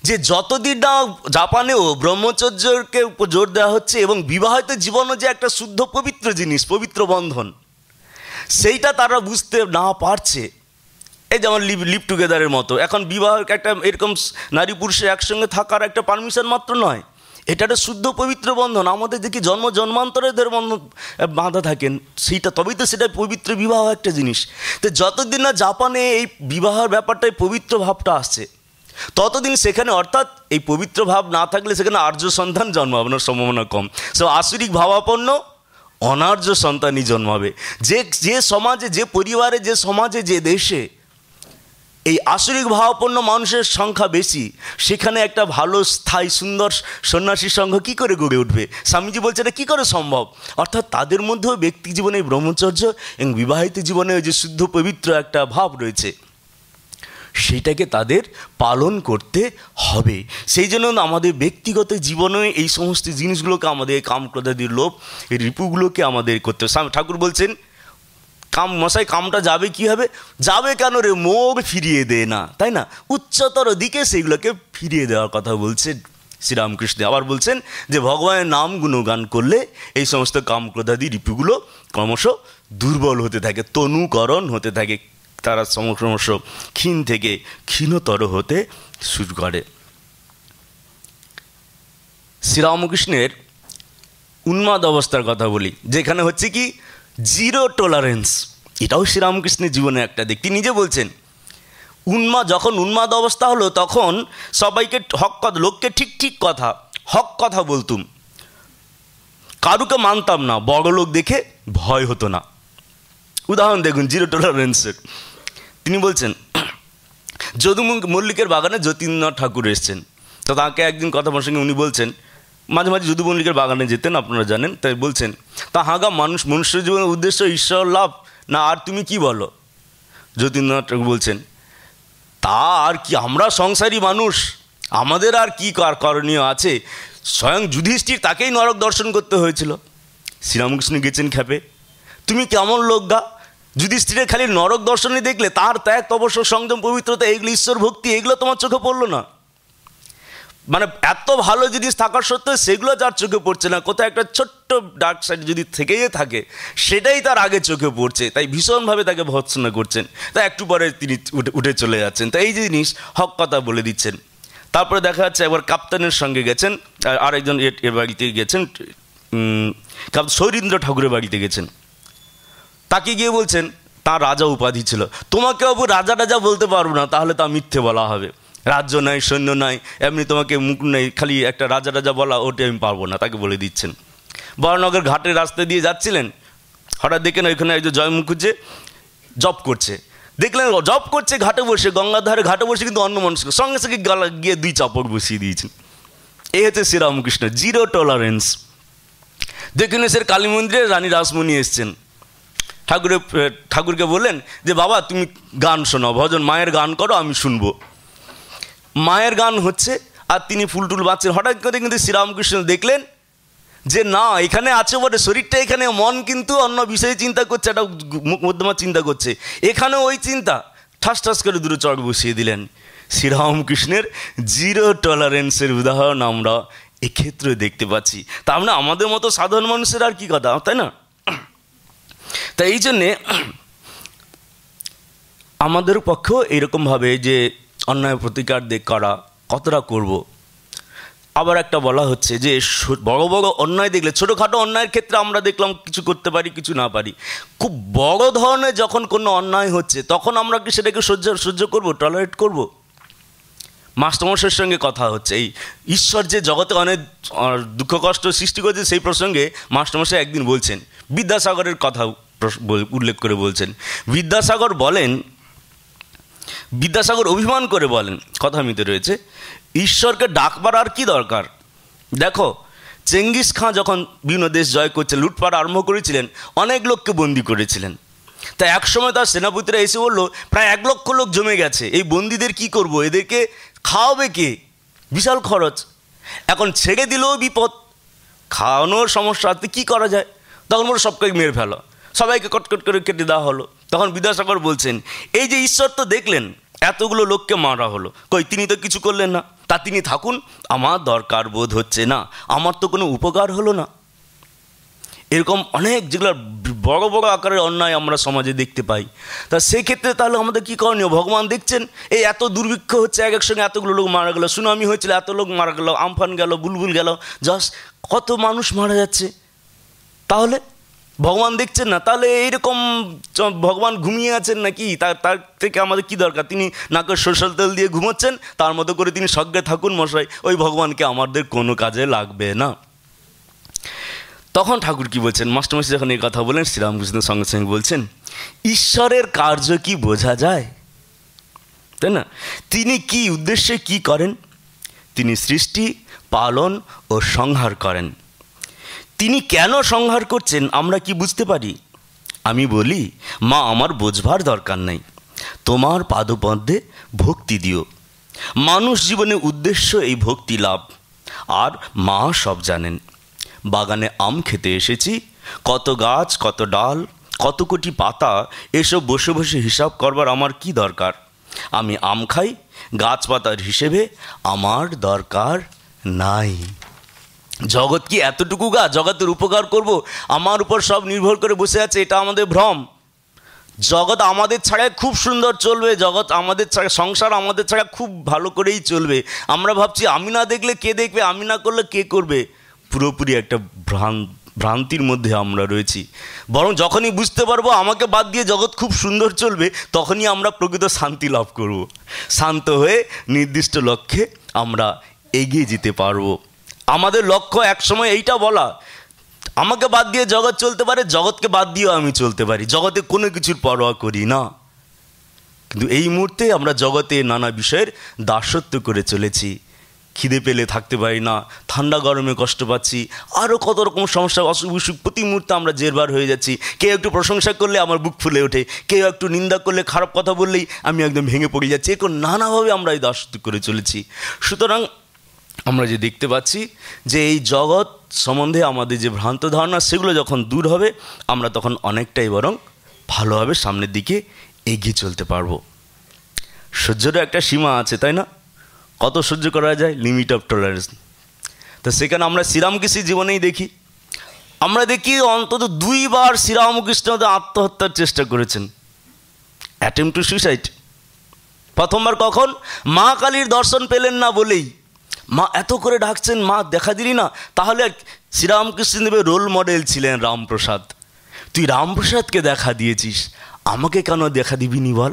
যে যতদিন না জাপানেও ব্রহ্মচর্যকে জোর দেওয়া হচ্ছে এবং বিবাহিত জীবনও যে একটা শুদ্ধ পবিত্র জিনিস পবিত্র বন্ধন সেইটা তারা বুঝতে না পারছে এই যেমন লিভ লিভ টুগেদারের মতো এখন বিবাহ একটা এরকম নারী পুরুষে একসঙ্গে থাকার একটা পারমিশন মাত্র নয় এটা একটা শুদ্ধ পবিত্র বন্ধন আমাদের দেখি জন্ম জন্মান্তরেদের বন্ধন বাঁধা থাকেন সেইটা তবেই তো সেটা পবিত্র বিবাহ একটা জিনিস তো যতদিন না জাপানে এই বিবাহের ব্যাপারটায় পবিত্র ভাবটা আসছে ততদিন সেখানে অর্থাৎ এই পবিত্র ভাব না থাকলে সেখানে আর্য সন্তান আপনার সম্ভাবনা কম সো আসুরিক ভাবাপন্ন অনার্য সন্তানই জন্মাবে যে যে সমাজে যে পরিবারে যে সমাজে যে দেশে এই আসরিক ভাবাপন্ন মানুষের সংখ্যা বেশি সেখানে একটা ভালো স্থায়ী সুন্দর সন্ন্যাসী সংঘ কি করে গড়ে উঠবে স্বামীজি বলছে এটা কী করে সম্ভব অর্থাৎ তাদের মধ্যেও ব্যক্তি জীবনে ব্রহ্মচর্য এবং বিবাহিত জীবনে যে শুদ্ধ পবিত্র একটা ভাব রয়েছে সেটাকে তাদের পালন করতে হবে সেই জন্য আমাদের ব্যক্তিগত জীবনে এই সমস্ত জিনিসগুলোকে আমাদের কামক্রদাদির লোভ এই রিপুগুলোকে আমাদের করতে হবে ঠাকুর বলছেন কাম মশাই কামটা যাবে কি হবে যাবে কেন রে মোগ ফিরিয়ে দে না তাই না উচ্চতর দিকে সেগুলোকে ফিরিয়ে দেওয়ার কথা বলছে শ্রীরামকৃষ্ণ আবার বলছেন যে ভগবানের নাম গুণগান করলে এই সমস্ত কামক্রদাদি রিপুগুলো ক্রমশ দুর্বল হতে থাকে তনুকরণ হতে থাকে তারা ক্রমশ ক্ষীণ থেকে ক্ষীণতর হতে শুরু করে শ্রীরামকৃষ্ণের উন্মাদ অবস্থার কথা বলি যেখানে হচ্ছে কি জিরো টলারেন্স এটাও শ্রীরামকৃষ্ণের জীবনে একটা দিক তিনি নিজে বলছেন উন্মা যখন উন্মাদ অবস্থা হলো তখন সবাইকে হক কথা লোককে ঠিক ঠিক কথা হক কথা বলতুম কারুকে মানতাম না বড় লোক দেখে ভয় হতো না উদাহরণ দেখুন জিরো টলারেন্সের তিনি বলছেন যদু মল্লিকের বাগানে যতীন্দ্রনাথ ঠাকুর এসছেন তো তাকে একদিন কথা সঙ্গে উনি বলছেন মাঝে মাঝে যদু মল্লিকের বাগানে যেতেন আপনারা জানেন তাই বলছেন তা হাগা হ্যাঁ মানুষ মনুষ্য জীবনের উদ্দেশ্য ঈশ্বর লাভ না আর তুমি কি বলো যতীন্দ্রনাথ ঠাকুর বলছেন তা আর কি আমরা সংসারী মানুষ আমাদের আর কি করণীয় আছে স্বয়ং যুধিষ্ঠির তাকেই নরক দর্শন করতে হয়েছিল শ্রীরামকৃষ্ণ গেছেন খ্যাপে তুমি কেমন লোক গা যুধিষ্ঠিরের খালি নরক দর্শনে দেখলে তার ত্যাগ অবশ্য সংযম পবিত্রতা এগুলো ঈশ্বর ভক্তি এগুলো তোমার চোখে পড়লো না মানে এত ভালো জিনিস থাকার সত্ত্বেও সেগুলো যার চোখে পড়ছে না কোথাও একটা ছোট্ট ডার্ক সাইড যদি থেকেই থাকে সেটাই তার আগে চোখে পড়ছে তাই ভীষণভাবে তাকে ভৎসনা করছেন তা একটু পরে তিনি উঠে চলে যাচ্ছেন তা এই জিনিস হক কথা বলে দিচ্ছেন তারপরে দেখা যাচ্ছে একবার কাপ্তানের সঙ্গে গেছেন আর একজন এ বাড়িতে গেছেন শৈরীন্দ্র ঠাকুরের বাড়িতে গেছেন তাকে গিয়ে বলছেন তার রাজা উপাধি ছিল তোমাকে অবু রাজা রাজা বলতে পারবো না তাহলে তা মিথ্যে বলা হবে রাজ্য নাই সৈন্য নাই এমনি তোমাকে মুখ নেই খালি একটা রাজা রাজা বলা ওটি আমি পারবো না তাকে বলে দিচ্ছেন বরানগর ঘাটের রাস্তা দিয়ে যাচ্ছিলেন হঠাৎ দেখেন ওইখানে একজন জয় মুখুজ্জে জব করছে দেখলেন জব করছে ঘাটে বসে গঙ্গাধারে ঘাটে বসে কিন্তু অন্য মানুষকে সঙ্গে সঙ্গে গলা গিয়ে দুই চাপড় বসিয়ে দিয়েছেন এই হচ্ছে শ্রীরামকৃষ্ণ জিরো টলারেন্স সে কালী মন্দিরে রানী রাসমণি এসছেন ঠাকুরের ঠাকুরকে বললেন যে বাবা তুমি গান শোনাও ভজন মায়ের গান করো আমি শুনবো মায়ের গান হচ্ছে আর তিনি ফুলটুল বাঁচছেন হঠাৎ করে কিন্তু শ্রীরামকৃষ্ণ দেখলেন যে না এখানে আছে বটে শরীরটা এখানে মন কিন্তু অন্য বিষয়ে চিন্তা করছে একটা মধ্যমা চিন্তা করছে এখানে ওই চিন্তা ঠাস ঠাস করে দুটো চট বসিয়ে দিলেন শ্রীরামকৃষ্ণের জিরো টলারেন্সের উদাহরণ আমরা এক্ষেত্রে দেখতে পাচ্ছি তা আমরা মানে আমাদের মতো সাধারণ মানুষের আর কি কথা তাই না তাই এই জন্যে আমাদের পক্ষেও এরকমভাবে যে অন্যায় প্রতিকার দিয়ে করা কতটা করব। আবার একটা বলা হচ্ছে যে বড় বড় অন্যায় দেখলে ছোটোখাটো অন্যায়ের ক্ষেত্রে আমরা দেখলাম কিছু করতে পারি কিছু না পারি খুব বড় ধরনের যখন কোনো অন্যায় হচ্ছে তখন আমরা কি সেটাকে সহ্য সহ্য করবো টলারেট করবো মাস্টারমশাইয়ের সঙ্গে কথা হচ্ছে এই ঈশ্বর যে জগতে অনেক দুঃখ কষ্ট সৃষ্টি করেছে সেই প্রসঙ্গে মাস্টারমশাই একদিন বলছেন বিদ্যাসাগরের কথা উল্লেখ করে বলছেন বিদ্যাসাগর বলেন বিদ্যাসাগর অভিমান করে বলেন কথা মিতে রয়েছে ঈশ্বরকে ডাকবার আর কি দরকার দেখো চেঙ্গিস খাঁ যখন বিভিন্ন দেশ জয় করছে লুটপাট আরম্ভ করেছিলেন অনেক লোককে বন্দি করেছিলেন তাই একসময় তার সেনাপতিরা এসে বললো প্রায় এক লক্ষ লোক জমে গেছে এই বন্দিদের কি করব এদেরকে খাওয়াবে কে বিশাল খরচ এখন ছেড়ে দিলেও বিপদ খাওয়ানোর সমস্যা আছে কী করা যায় তখন বলো সবকে মেরে ফেলো সবাইকে কটকট করে কেটে দেওয়া হলো তখন বিদ্যাসাগর বলছেন এই যে ঈশ্বর তো দেখলেন এতগুলো লোককে মারা হলো কই তিনি তো কিছু করলেন না তা তিনি থাকুন আমার দরকার বোধ হচ্ছে না আমার তো কোনো উপকার হলো না এরকম অনেক যেগুলো বড় বড় আকারের অন্যায় আমরা সমাজে দেখতে পাই তা সেক্ষেত্রে তাহলে আমাদের কী করণীয় ভগবান দেখছেন এই এত দুর্ভিক্ষ হচ্ছে এক একসঙ্গে এতগুলো লোক মারা গেলো সুনামি হয়েছিল এত লোক মারা গেল আমফান গেল বুলবুল গেল জাস্ট কত মানুষ মারা যাচ্ছে তাহলে ভগবান দেখছেন না তাহলে এইরকম ভগবান ঘুমিয়ে আছেন নাকি তার তার থেকে আমাদের কি দরকার তিনি নাকে সোশ্যাল তেল দিয়ে ঘুমোচ্ছেন তার মতো করে তিনি সজ্ঞে থাকুন মশাই ওই ভগবানকে আমাদের কোনো কাজে লাগবে না তখন ঠাকুর কি বলছেন মাস্টারমশাই যখন এই কথা বলেন শ্রীরামকৃষ্ণের সঙ্গে সঙ্গে বলছেন ঈশ্বরের কার্য কি বোঝা যায় তাই না তিনি কি উদ্দেশ্যে কি করেন তিনি সৃষ্টি পালন ও সংহার করেন তিনি কেন সংহার করছেন আমরা কি বুঝতে পারি আমি বলি মা আমার বোঝবার দরকার নাই তোমার পাদপদ্মে ভক্তি দিও মানুষ জীবনে উদ্দেশ্য এই ভক্তি লাভ আর মা সব জানেন বাগানে আম খেতে এসেছি কত গাছ কত ডাল কত কোটি পাতা এসব বসে বসে হিসাব করবার আমার কি দরকার আমি আম খাই গাছপাতার হিসেবে আমার দরকার নাই জগৎ কি এতটুকু গা জগতের উপকার করব আমার উপর সব নির্ভর করে বসে আছে এটা আমাদের ভ্রম জগৎ আমাদের ছাড়া খুব সুন্দর চলবে জগৎ আমাদের ছাড়া সংসার আমাদের ছাড়া খুব ভালো করেই চলবে আমরা ভাবছি আমি না দেখলে কে দেখবে আমি না করলে কে করবে পুরোপুরি একটা ভ্রান্তির মধ্যে আমরা রয়েছি বরং যখনই বুঝতে পারবো আমাকে বাদ দিয়ে জগৎ খুব সুন্দর চলবে তখনই আমরা প্রকৃত শান্তি লাভ করব। শান্ত হয়ে নির্দিষ্ট লক্ষ্যে আমরা এগিয়ে যেতে পারবো আমাদের লক্ষ্য একসময় এইটা বলা আমাকে বাদ দিয়ে জগৎ চলতে পারে জগৎকে বাদ দিয়েও আমি চলতে পারি জগতে কোনো কিছুর পরোয়া করি না কিন্তু এই মুহূর্তে আমরা জগতে নানা বিষয়ের দাসত্ব করে চলেছি খিদে পেলে থাকতে পারি না ঠান্ডা গরমে কষ্ট পাচ্ছি আরও কত রকম সমস্যা অসুখ বিসুখ প্রতি মুহূর্তে আমরা জেরবার হয়ে যাচ্ছি কেউ একটু প্রশংসা করলে আমার বুক ফুলে ওঠে কেউ একটু নিন্দা করলে খারাপ কথা বললেই আমি একদম ভেঙে পড়ে যাচ্ছি এখন নানাভাবে আমরা এই দাস করে চলেছি সুতরাং আমরা যে দেখতে পাচ্ছি যে এই জগৎ সম্বন্ধে আমাদের যে ভ্রান্ত ধারণা সেগুলো যখন দূর হবে আমরা তখন অনেকটাই বরং ভালোভাবে সামনের দিকে এগিয়ে চলতে পারবো সহ্যটা একটা সীমা আছে তাই না কত সহ্য করা যায় লিমিট অফ টলারেন্স তো সেখানে আমরা শ্রীরামকৃষ্ণের জীবনেই দেখি আমরা দেখি অন্তত দুইবার শ্রীরামকৃষ্ণ আত্মহত্যার চেষ্টা করেছেন অ্যাটেম্প টু সুইসাইড প্রথমবার কখন মা কালীর দর্শন পেলেন না বলেই মা এত করে ডাকছেন মা দেখা দিলি না তাহলে শ্রীরামকৃষ্ণ দেবের রোল মডেল ছিলেন রামপ্রসাদ তুই রামপ্রসাদকে দেখা দিয়েছিস আমাকে কেন দেখা দিবি নি বল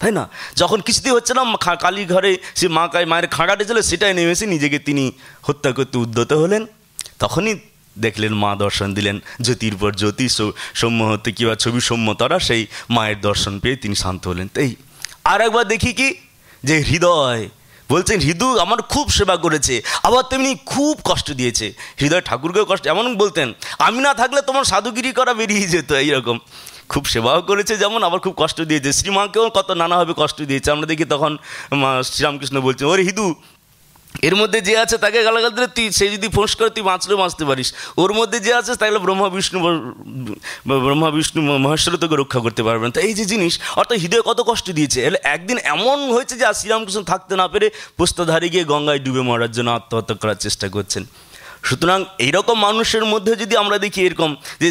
তাই না যখন কিছুতেই হচ্ছে না কালী ঘরে সে মা কায় মায়ের খাঁড়াটে ছিল সেটাই নেমে এসে নিজেকে তিনি হত্যা করতে উদ্যত হলেন তখনই দেখলেন মা দর্শন দিলেন জ্যোতির পর জ্যোতি সৌম্য হতে কিংবা ছবি সৌম্য তারা সেই মায়ের দর্শন পেয়ে তিনি শান্ত হলেন তাই আর একবার দেখি কি যে হৃদয় বলছেন হৃদু আমার খুব সেবা করেছে আবার তেমনি খুব কষ্ট দিয়েছে হৃদয় ঠাকুরকেও কষ্ট এমন বলতেন আমি না থাকলে তোমার সাধুগিরি করা বেরিয়ে যেত এইরকম খুব সেবাও করেছে যেমন আবার খুব কষ্ট দিয়েছে শ্রীমাকেও কত নানাভাবে কষ্ট দিয়েছে আমরা দেখি তখন শ্রীরামকৃষ্ণ বলছে ওরে হিদু এর মধ্যে যে আছে তাকে গালাগাল দিলে তুই সে যদি ফোঁস করে তুই বাঁচলেও বাঁচতে পারিস ওর মধ্যে যে আছে তাহলে ব্রহ্মা বিষ্ণু ব্রহ্মা বিষ্ণু মহেশ্বর তোকে রক্ষা করতে পারবেন তো এই যে জিনিস অর্থাৎ হৃদয় কত কষ্ট দিয়েছে এলে একদিন এমন হয়েছে যে আর শ্রীরামকৃষ্ণ থাকতে না পেরে পোস্তধারে গিয়ে গঙ্গায় ডুবে মরার জন্য আত্মহত্যা করার চেষ্টা করছেন সুতরাং এইরকম মানুষের মধ্যে যদি আমরা দেখি এরকম যে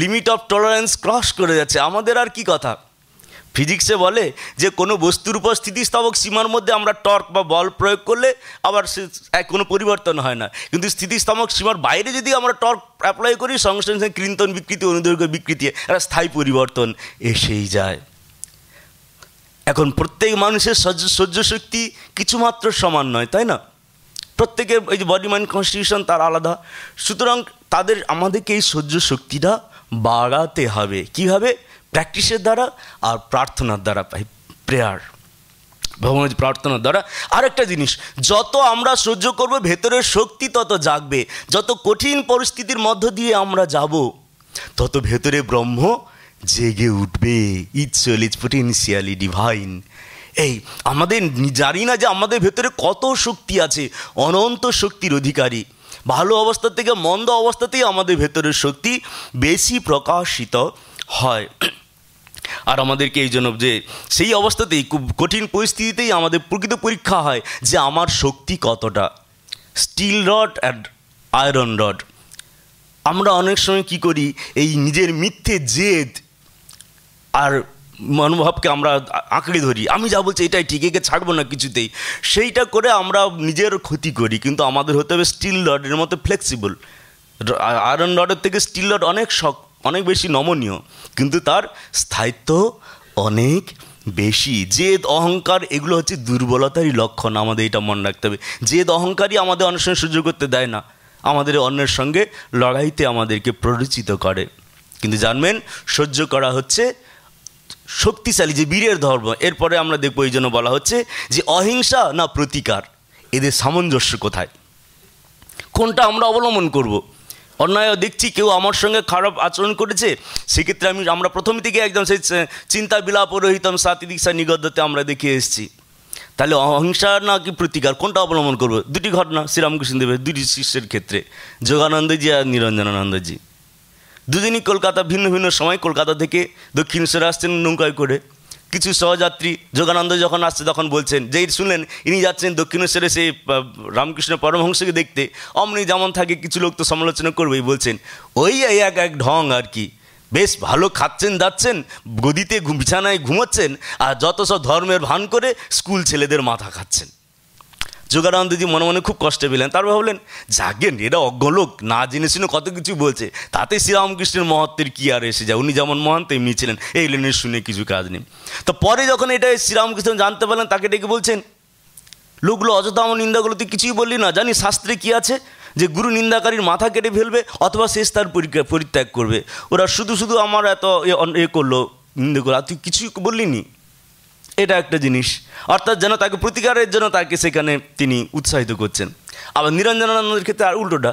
লিমিট অফ টলারেন্স ক্রস করে যাচ্ছে আমাদের আর কি কথা ফিজিক্সে বলে যে কোনো বস্তুর উপর স্থিতিস্থাপক সীমার মধ্যে আমরা টর্ক বা বল প্রয়োগ করলে আবার সে কোনো পরিবর্তন হয় না কিন্তু স্থিতিস্থাপক সীমার বাইরে যদি আমরা টর্ক অ্যাপ্লাই করি সঙ্গে সঙ্গে কৃন্তন বিকৃতি অনুদৈর্ঘ্য বিকৃতি একটা স্থায়ী পরিবর্তন এসেই যায় এখন প্রত্যেক মানুষের সহ্য সহ্য শক্তি কিছুমাত্র সমান নয় তাই না প্রত্যেকের এই যে বডি মাইন্ড কনস্টিটিউশন তার আলাদা সুতরাং তাদের আমাদেরকে এই সহ্য শক্তিটা বাড়াতে হবে কীভাবে প্র্যাকটিসের দ্বারা আর প্রার্থনার দ্বারা পাই প্রেয়ার ভগবান প্রার্থনার দ্বারা আরেকটা জিনিস যত আমরা সহ্য করব ভেতরের শক্তি তত জাগবে যত কঠিন পরিস্থিতির মধ্য দিয়ে আমরা যাব তত ভেতরে ব্রহ্ম জেগে উঠবে ইটস ইজ পোটেন্সিয়ালি ডিভাইন এই আমাদের জানি না যে আমাদের ভেতরে কত শক্তি আছে অনন্ত শক্তির অধিকারী ভালো অবস্থা থেকে মন্দ অবস্থাতেই আমাদের ভেতরের শক্তি বেশি প্রকাশিত হয় আর আমাদেরকে এই জন্য যে সেই অবস্থাতেই খুব কঠিন পরিস্থিতিতেই আমাদের প্রকৃত পরীক্ষা হয় যে আমার শক্তি কতটা steel rod and iron rod আমরা অনেক সময় কি করি এই নিজের মিথ্যে জেদ আর মনোভাবকে আমরা আঁকড়ে ধরি আমি যা বলছি এটাই ঠিক একে ছাড়বো না কিছুতেই সেইটা করে আমরা নিজের ক্ষতি করি কিন্তু আমাদের হতে হবে স্টিল রডের মতো ফ্লেক্সিবল আয়রন রডের থেকে স্টিল রড অনেক শক অনেক বেশি নমনীয় কিন্তু তার স্থায়িত্ব অনেক বেশি জেদ অহংকার এগুলো হচ্ছে দুর্বলতারই লক্ষণ আমাদের এটা মনে রাখতে হবে জেদ অহংকারই আমাদের অনেক সময় সুযোগ করতে দেয় না আমাদের অন্যের সঙ্গে লড়াইতে আমাদেরকে প্ররোচিত করে কিন্তু জানবেন সহ্য করা হচ্ছে শক্তিশালী যে বীরের ধর্ম এরপরে আমরা দেখব এই জন্য বলা হচ্ছে যে অহিংসা না প্রতিকার এদের সামঞ্জস্য কোথায় কোনটা আমরা অবলম্বন করব। অন্যায়ও দেখছি কেউ আমার সঙ্গে খারাপ আচরণ করেছে সেক্ষেত্রে আমি আমরা প্রথম থেকে একদম সেই চিন্তা বিলাপ রহিতম সাতী দীক্ষা নিগদ্ধতে আমরা দেখে এসেছি তাহলে অহিংসা না কি প্রতিকার কোনটা অবলম্বন করবো দুটি ঘটনা শ্রীরামকৃষ্ণ দেবের দুটি শিষ্যের ক্ষেত্রে যোগানন্দজি আর নিরঞ্জনানন্দজি দুজনই কলকাতা ভিন্ন ভিন্ন সময় কলকাতা থেকে দক্ষিণেশ্বরে আসছেন নৌকায় করে কিছু সহযাত্রী যোগানন্দ যখন আসছে তখন বলছেন যে শুনলেন ইনি যাচ্ছেন দক্ষিণেশ্বরে সেই রামকৃষ্ণ পরমহংসকে দেখতে অমনি যেমন থাকে কিছু লোক তো সমালোচনা করবেই বলছেন ওই এক এক ঢং আর কি বেশ ভালো খাচ্ছেন যাচ্ছেন গদিতে বিছানায় ঘুমাচ্ছেন আর যত সব ধর্মের ভান করে স্কুল ছেলেদের মাথা খাচ্ছেন যোগানন্দ দিদি মনে মনে খুব কষ্টে পেলেন তারপর ভাবলেন জাগেন এটা অজ্ঞ লোক না জেনে শুনে কত কিছু বলছে তাতে শ্রীরামকৃষ্ণের মহত্বের কী আর এসে যায় উনি যেমন মহান্ত এমনি ছিলেন এই লেনের শুনে কিছু কাজ নেই তো পরে যখন এটা শ্রীরামকৃষ্ণ জানতে পারলেন তাকে ডেকে বলছেন লোকগুলো অযথা আমার নিন্দাগুলো তুই কিছুই বললি না জানি শাস্ত্রে কি আছে যে গুরু নিন্দাকারীর মাথা কেটে ফেলবে অথবা শেষ তার পরিত্যাগ করবে ওরা শুধু শুধু আমার এত এ করলো নিন্দে করলো তুই কিছুই বললি নি এটা একটা জিনিস অর্থাৎ যেন তাকে প্রতিকারের জন্য তাকে সেখানে তিনি উৎসাহিত করছেন আবার নিরঞ্জনানন্দের ক্ষেত্রে আর উল্টোটা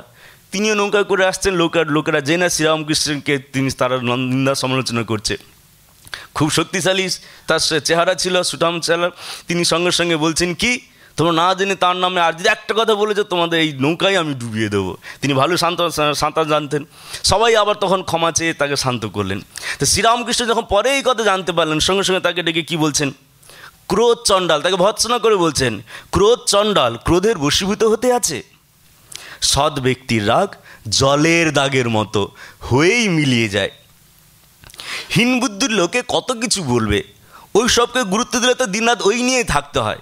তিনিও নৌকা করে আসছেন লোকের লোকেরা যে না শ্রীরামকৃষ্ণকে তিনি তারা নন্দিন্দা সমালোচনা করছে খুব শক্তিশালী তার চেহারা ছিল সুঠাম চেহারা তিনি সঙ্গে সঙ্গে বলছেন কি তোমরা না জেনে তার নামে আর যদি একটা কথা বলেছো তোমাদের এই নৌকায় আমি ডুবিয়ে দেবো তিনি ভালো শান্ত সাঁতার জানতেন সবাই আবার তখন ক্ষমা চেয়ে তাকে শান্ত করলেন তো শ্রীরামকৃষ্ণ যখন পরে এই কথা জানতে পারলেন সঙ্গে সঙ্গে তাকে ডেকে কি বলছেন ক্রোধ চণ্ডাল তাকে ভৎসনা করে বলছেন ক্রোধ চণ্ডাল ক্রোধের বশীভূত হতে আছে সৎ ব্যক্তির রাগ জলের দাগের মতো হয়েই মিলিয়ে যায় হিনবুদ্ধির লোকে কত কিছু বলবে ওই সবকে গুরুত্ব দিলে তো দিনরাত ওই নিয়েই থাকতে হয়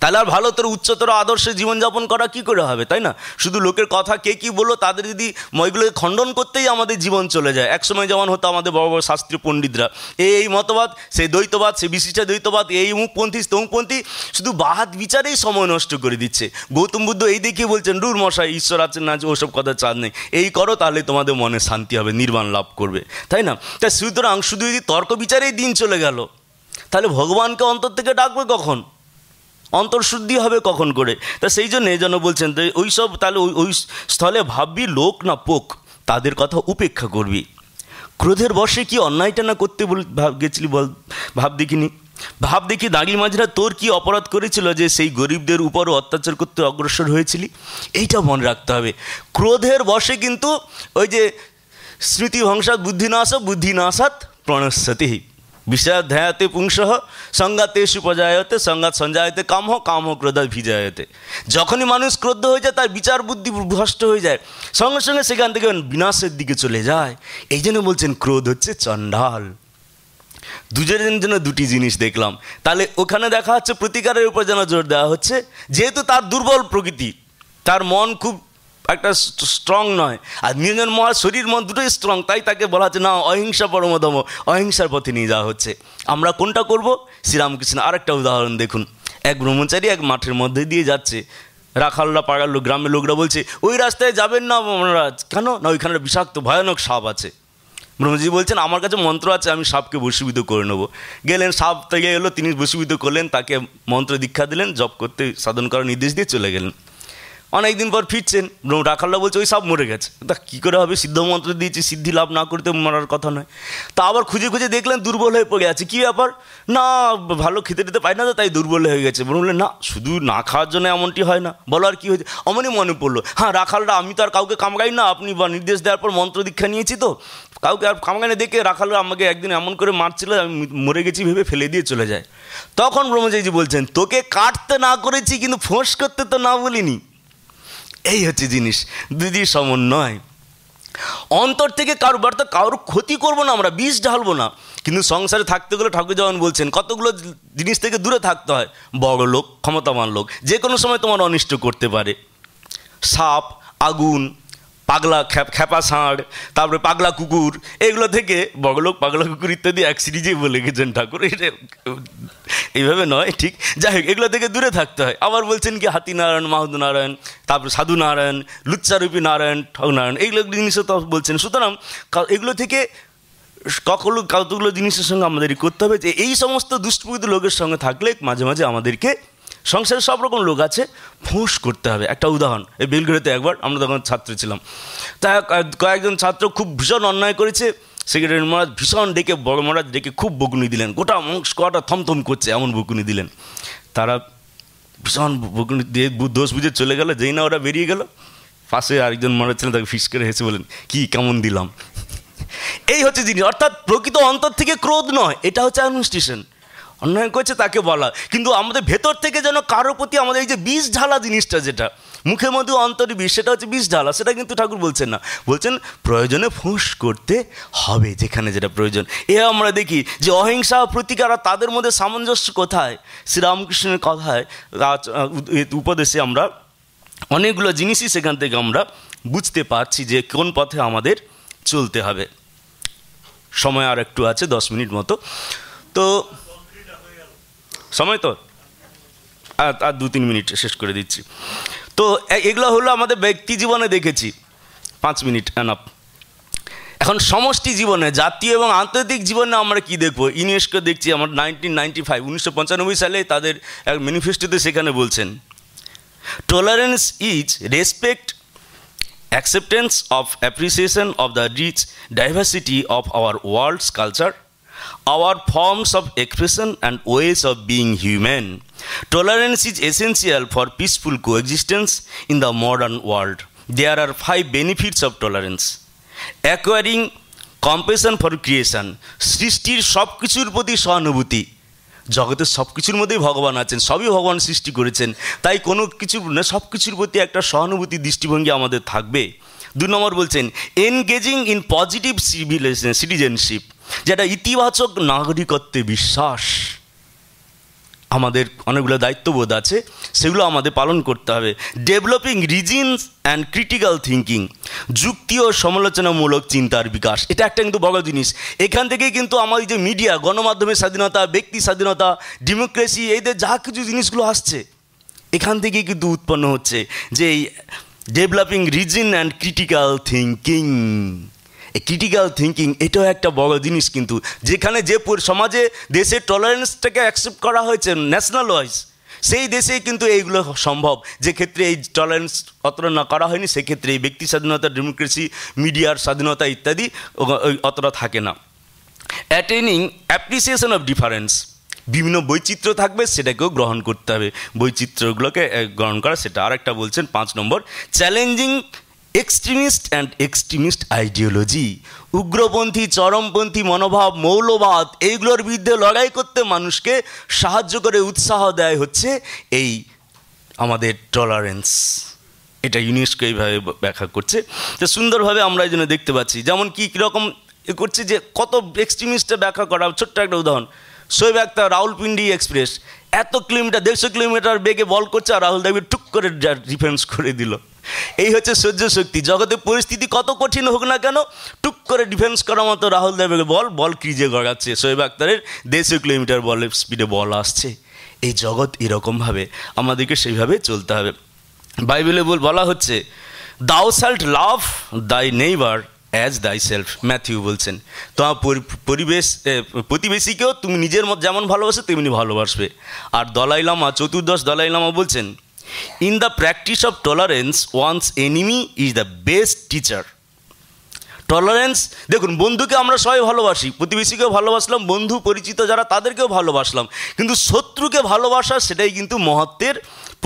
তাহলে আর ভালো তোর উচ্চতর আদর্শে জীবনযাপন করা কি করে হবে তাই না শুধু লোকের কথা কে কী বললো তাদের যদি ময়গুলোকে খণ্ডন করতেই আমাদের জীবন চলে যায় একসময় যেমন হতো আমাদের বড় বড় শাস্ত্রীয় পণ্ডিতরা এই এই মতবাদ সেই দ্বৈতবাদ সে বিশিষ্ট দ্বৈতবাদ এই মুখপন্থী তমুকপন্থী শুধু বাহাত বিচারেই সময় নষ্ট করে দিচ্ছে গৌতম বুদ্ধ এই দেখিয়ে বলছেন রুর মশাই ঈশ্বর আছেন না ওসব কথা চাঁদ নেই এই করো তাহলে তোমাদের মনে শান্তি হবে নির্মাণ লাভ করবে তাই না তাই সুতরাং শুধু যদি তর্ক বিচারেই দিন চলে গেল তাহলে ভগবানকে অন্তর থেকে ডাকবে কখন অন্তর্শুদ্ধি হবে কখন করে তা সেই জন্যে যেন বলছেন তো ওইসব তাহলে ওই ওই স্থলে ভাববি লোক না পোক তাদের কথা উপেক্ষা করবি ক্রোধের বসে কি অন্যায়টা না করতে বল ভাব গেছিলি বল ভাব দেখিনি ভাব দেখি দাঁড়ি মাঝরা তোর কি অপরাধ করেছিল যে সেই গরিবদের উপরও অত্যাচার করতে অগ্রসর হয়েছিলি এইটা মনে রাখতে হবে ক্রোধের বসে কিন্তু ওই যে ভংসাত বুদ্ধি না আসা বুদ্ধি না আসাত প্রণস্বতিহী विषयाध्यायते পুংসহ সংঘাতেশু পজায়তে সংঘাত সঞ্জায়তে কাম হোক কাম হোক হৃদয় ভিজায়তে যখনই মানুষ ক্রোধ হয়ে যায় তার বিচার বুদ্ধি ভ্রষ্ট হয়ে যায় সঙ্গে সঙ্গে সেখান থেকে বিনাশের দিকে চলে যায় এই জন্য বলছেন ক্রোধ হচ্ছে চণ্ডাল দুজনের জন্য দুটি জিনিস দেখলাম তাহলে ওখানে দেখা হচ্ছে প্রতিকারের উপর যেন জোর দেওয়া হচ্ছে যেহেতু তার দুর্বল প্রকৃতি তার মন খুব একটা স্ট্রং নয় আর নিরঞ্জন মহার শরীর মন দুটোই স্ট্রং তাই তাকে বলা হচ্ছে না অহিংসা পরমতম অহিংসার পথে নিয়ে যাওয়া হচ্ছে আমরা কোনটা করব শ্রীরামকৃষ্ণ আরেকটা উদাহরণ দেখুন এক ব্রহ্মচারী এক মাঠের মধ্যে দিয়ে যাচ্ছে রাখালরা পাড়ার লোক গ্রামের লোকরা বলছে ওই রাস্তায় যাবেন না মহারাজ কেন না ওইখানে বিষাক্ত ভয়ানক সাপ আছে ব্রহ্মজি বলছেন আমার কাছে মন্ত্র আছে আমি সাপকে বসীভূত করে নেবো গেলেন সাপ থেকে এলো তিনি বসীভূত করলেন তাকে মন্ত্র দীক্ষা দিলেন জপ করতে সাধন করার নির্দেশ দিয়ে চলে গেলেন অনেক দিন পর ফিরছেন ডাকাল্লা বলছে ওই সব মরে গেছে তা কী করে হবে সিদ্ধ মন্ত্র দিয়েছি সিদ্ধি লাভ না করতে মরার কথা নয় তা আবার খুঁজে খুঁজে দেখলেন দুর্বল হয়ে পড়ে আছে কী ব্যাপার না ভালো খেতে দিতে পায় না তো তাই দুর্বল হয়ে গেছে বললেন না শুধু না খাওয়ার জন্য এমনটি হয় না বলো আর কী হয়েছে অমনই মনে পড়লো হ্যাঁ রাখালরা আমি তো আর কাউকে কামগাই না আপনি বা নির্দেশ দেওয়ার পর মন্ত্র দীক্ষা নিয়েছি তো কাউকে আর না দেখে রাখালরা আমাকে একদিন এমন করে মারছিল আমি মরে গেছি ভেবে ফেলে দিয়ে চলে যায় তখন ব্রহ্মচারীজি বলছেন তোকে কাটতে না করেছি কিন্তু ফোঁস করতে তো না বলিনি এই হচ্ছে জিনিস দুদির সমন্বয় অন্তর থেকে কারো বার্তা কারোর ক্ষতি করব না আমরা বিষ ঢালবো না কিন্তু সংসারে থাকতে গেলে ঠাকুর যেমন বলছেন কতগুলো জিনিস থেকে দূরে থাকতে হয় বড় লোক ক্ষমতাবান লোক যে কোনো সময় তোমার অনিষ্ট করতে পারে সাপ আগুন পাগলা খ্যাপা ষাঁড় তারপরে পাগলা কুকুর এগুলো থেকে বগলোক পাগলা কুকুর ইত্যাদি এক সিরিজেই বলে গেছেন ঠাকুর এটা এইভাবে নয় ঠিক যাই হোক এগুলো থেকে দূরে থাকতে হয় আবার বলছেন কি হাতি নারায়ণ মাহুদ নারায়ণ তারপরে সাধু নারায়ণ লুচ্চারূপী নারায়ণ ঠাকুর নারায়ণ এইগুলো জিনিসও তো বলছেন সুতরাং এগুলো থেকে কখনো কতগুলো জিনিসের সঙ্গে আমাদের করতে হবে যে এই সমস্ত দুষ্টপুত লোকের সঙ্গে থাকলে মাঝে মাঝে আমাদেরকে সংসারে সব রকম লোক আছে ফোঁস করতে হবে একটা উদাহরণ এই বিলগুড়িতে একবার আমরা তখন ছাত্র ছিলাম তা কয়েকজন ছাত্র খুব ভীষণ অন্যায় করেছে সেক্রেটারি মহারাজ ভীষণ ডেকে বড় মহারাজ ডেকে খুব বকুনি দিলেন গোটা অংশ কটা থমথম করছে এমন বকুনি দিলেন তারা ভীষণ বকুনি দিয়ে দোষ বুঝে চলে গেল যেই না ওরা বেরিয়ে গেল পাশে আরেকজন মহারাজ ছিলেন তাকে ফিস করে হেসে বলেন কি কেমন দিলাম এই হচ্ছে জিনিস অর্থাৎ প্রকৃত অন্তর থেকে ক্রোধ নয় এটা হচ্ছে অ্যাডমিনিস্ট্রেশন অন্যায় করছে তাকে বলা কিন্তু আমাদের ভেতর থেকে যেন কারোর প্রতি আমাদের এই যে বিষ ঢালা জিনিসটা যেটা মুখের মধ্যে অন্তরে বিষ সেটা হচ্ছে বিষ ঢালা সেটা কিন্তু ঠাকুর বলছেন না বলছেন প্রয়োজনে ফোঁস করতে হবে যেখানে যেটা প্রয়োজন এ আমরা দেখি যে অহিংসা প্রতিকার আর তাদের মধ্যে সামঞ্জস্য কোথায় শ্রীরামকৃষ্ণের কথায় উপদেশে আমরা অনেকগুলো জিনিসই সেখান থেকে আমরা বুঝতে পারছি যে কোন পথে আমাদের চলতে হবে সময় আর একটু আছে দশ মিনিট মতো তো সময় তো আর আর দু তিন মিনিট শেষ করে দিচ্ছি তো এগুলো হলো আমাদের ব্যক্তি জীবনে দেখেছি পাঁচ মিনিট অ্যানাপ এখন সমষ্টি জীবনে জাতীয় এবং আন্তর্জাতিক জীবনে আমরা কি দেখবো ইউনেস্কো দেখছি আমার নাইনটিন নাইনটি ফাইভ উনিশশো পঁচানব্বই সালে তাদের এক ম্যানিফেস্টোতে সেখানে বলছেন tolerance is respect acceptance of appreciation of the rich diversity of our world's culture our forms of expression and ways of being human. Tolerance is essential for peaceful coexistence in the modern world. There are five benefits of tolerance. Acquiring compassion for creation. সৃষ্টির সব কিছুর প্রতি সহানুভূতি জগতের সব কিছুর মধ্যেই ভগবান আছেন সবই ভগবান সৃষ্টি করেছেন তাই কোনো কিছু না সব কিছুর প্রতি একটা সহানুভূতি দৃষ্টিভঙ্গি আমাদের থাকবে দু নম্বর বলছেন engaging in positive civil citizenship যেটা ইতিবাচক নাগরিকত্বে বিশ্বাস আমাদের অনেকগুলো দায়িত্ববোধ আছে সেগুলো আমাদের পালন করতে হবে developing reasons and critical thinking যুক্তি ও সমালোচনামূলক চিন্তার বিকাশ এটা একটা কিন্তু বড় জিনিস এখান থেকেই কিন্তু আমাদের যে মিডিয়া গণমাধ্যমের স্বাধীনতা ব্যক্তি স্বাধীনতা ডেমোক্রেসি এইদের যা কিছু জিনিসগুলো আসছে এখান থেকেই কিন্তু উৎপন্ন হচ্ছে যে এই developing reason and critical thinking critical thinking এটাও একটা বড় জিনিস কিন্তু যেখানে যে সমাজে দেশের টলারেন্সটাকে অ্যাকসেপ্ট করা হয়েছে ন্যাশনাল ওয়াইজ সেই দেশেই কিন্তু এইগুলো সম্ভব যে ক্ষেত্রে এই টলারেন্স অতটা না করা হয়নি সেক্ষেত্রে এই ব্যক্তি স্বাধীনতা ডেমোক্রেসি মিডিয়ার স্বাধীনতা ইত্যাদি অতটা থাকে না অ্যাটেনিং অ্যাপ্রিসিয়েশন অফ ডিফারেন্স বিভিন্ন বৈচিত্র্য থাকবে সেটাকেও গ্রহণ করতে হবে বৈচিত্র্যগুলোকে গ্রহণ করা সেটা আর একটা বলছেন পাঁচ নম্বর challenging extremist and extremist ideology উগ্রপন্থী চরমপন্থী মনোভাব মৌলবাদ এইগুলোর বিরুদ্ধে লড়াই করতে মানুষকে সাহায্য করে উৎসাহ দেয় হচ্ছে এই আমাদের টলারেন্স এটা ইউনেস্কো এইভাবে ব্যাখ্যা করছে তো সুন্দরভাবে আমরা এই জন্য দেখতে পাচ্ছি যেমন কি কীরকম এ করছে যে কত এক্সট্রিমিস্টে ব্যাখ্যা করা ছোট্ট একটা উদাহরণ শোয়েব একটা রাউলপিন্ডি এক্সপ্রেস এত কিলোমিটার দেড়শো কিলোমিটার বেগে বল করছে আর রাহুল দেবী টুক করে ডিফেন্স করে দিল এই হচ্ছে সহ্য শক্তি জগতে পরিস্থিতি কত কঠিন হোক না কেন টুক করে ডিফেন্স করার মতো রাহুল দেবের বল বল ক্রিজে গড়াচ্ছে শোয়েব আক্তারের দেড়শো কিলোমিটার বলের স্পিডে বল আসছে এই জগৎ এরকমভাবে আমাদেরকে সেইভাবে চলতে হবে বাইবেলে বলা হচ্ছে দাও shalt love thy neighbour as thyself Matthew বলছেন তোমার পরিবেশ প্রতিবেশীকেও তুমি নিজের মত যেমন ভালোবাসো তেমনি ভালোবাসবে আর দলাই লামা চতুর্দশ দলাই লামা বলছেন in the practice of tolerance one's enemy is the best teacher tolerance দেখুন বন্ধুকে আমরা সবাই ভালোবাসি প্রতিবেশীকেও ভালোবাসলাম বন্ধু পরিচিত যারা তাদেরকেও ভালোবাসলাম কিন্তু শত্রুকে ভালোবাসা সেটাই কিন্তু মহত্বের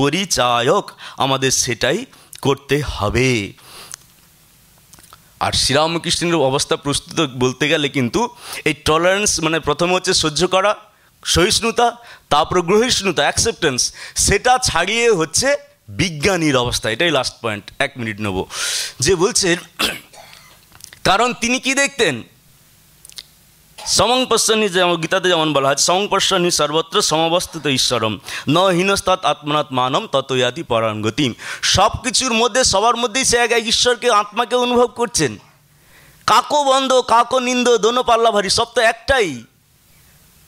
পরিচায়ক আমাদের সেটাই করতে হবে আর শ্রীরামকৃষ্ণের অবস্থা প্রস্তুত বলতে গেলে কিন্তু এই টলারেন্স মানে প্রথম হচ্ছে সহ্য করা সহিষ্ণুতা তারপর গ্রহিষ্ণুতা অ্যাকসেপ্টেন্স সেটা ছাড়িয়ে হচ্ছে বিজ্ঞানীর অবস্থা এটাই লাস্ট পয়েন্ট এক মিনিট নেব যে বলছেন কারণ তিনি কি দেখতেন সমংপশ্বনী যেমন গীতাতে যেমন বলা হয় সমংপশ্বনী সর্বত্র সমবস্থিত ঈশ্বরম ন হীনস্তাৎ আত্মনাথ মানম ততয়াদি পরাণ গতিম সব কিছুর মধ্যে সবার মধ্যেই সে এক এক ঈশ্বরকে আত্মাকে অনুভব করছেন কাকো বন্ধ কাকো নিন্দ দোনো পাল্লাভারি সব তো একটাই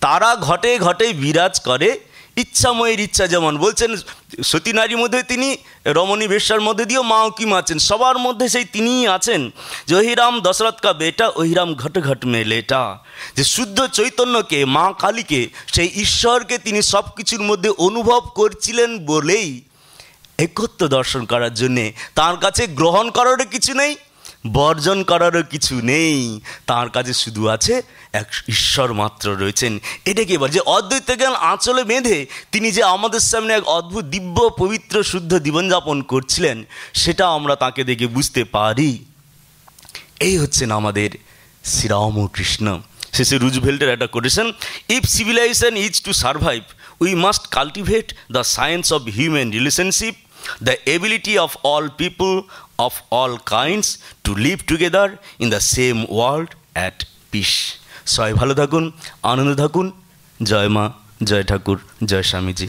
তারা ঘটে ঘটে বিরাজ করে ইচ্ছাময়ের ইচ্ছা যেমন বলছেন সতী নারীর মধ্যে তিনি রমণী বেশ্বার মধ্যে দিয়েও মাও কিম আছেন সবার মধ্যে সেই তিনিই আছেন যে অহিরাম দশরথ কা বেটা অহিরাম ঘট ঘট মেলেটা যে শুদ্ধ চৈতন্যকে মা কালীকে সেই ঈশ্বরকে তিনি সব কিছুর মধ্যে অনুভব করছিলেন বলেই একত্র দর্শন করার জন্যে তার কাছে গ্রহণ করারও কিছু নেই বর্জন করারও কিছু নেই তার কাছে শুধু আছে এক ঈশ্বর মাত্র রয়েছেন এটাকে এবার যে অদ্বৈত জ্ঞান আঁচলে বেঁধে তিনি যে আমাদের সামনে এক অদ্ভুত দিব্য পবিত্র শুদ্ধ জীবনযাপন করছিলেন সেটা আমরা তাকে দেখে বুঝতে পারি এই হচ্ছেন আমাদের শ্রীরামকৃষ্ণ শেষে রুজভেল্টের একটা quotation if civilization is to survive we must cultivate the science of human relationship the ability of all people of all kinds to live together in the same world at peace. সবাই ভালো থাকুন আনন্দ থাকুন জয় মা জয় ঠাকুর জয় স্বামীজি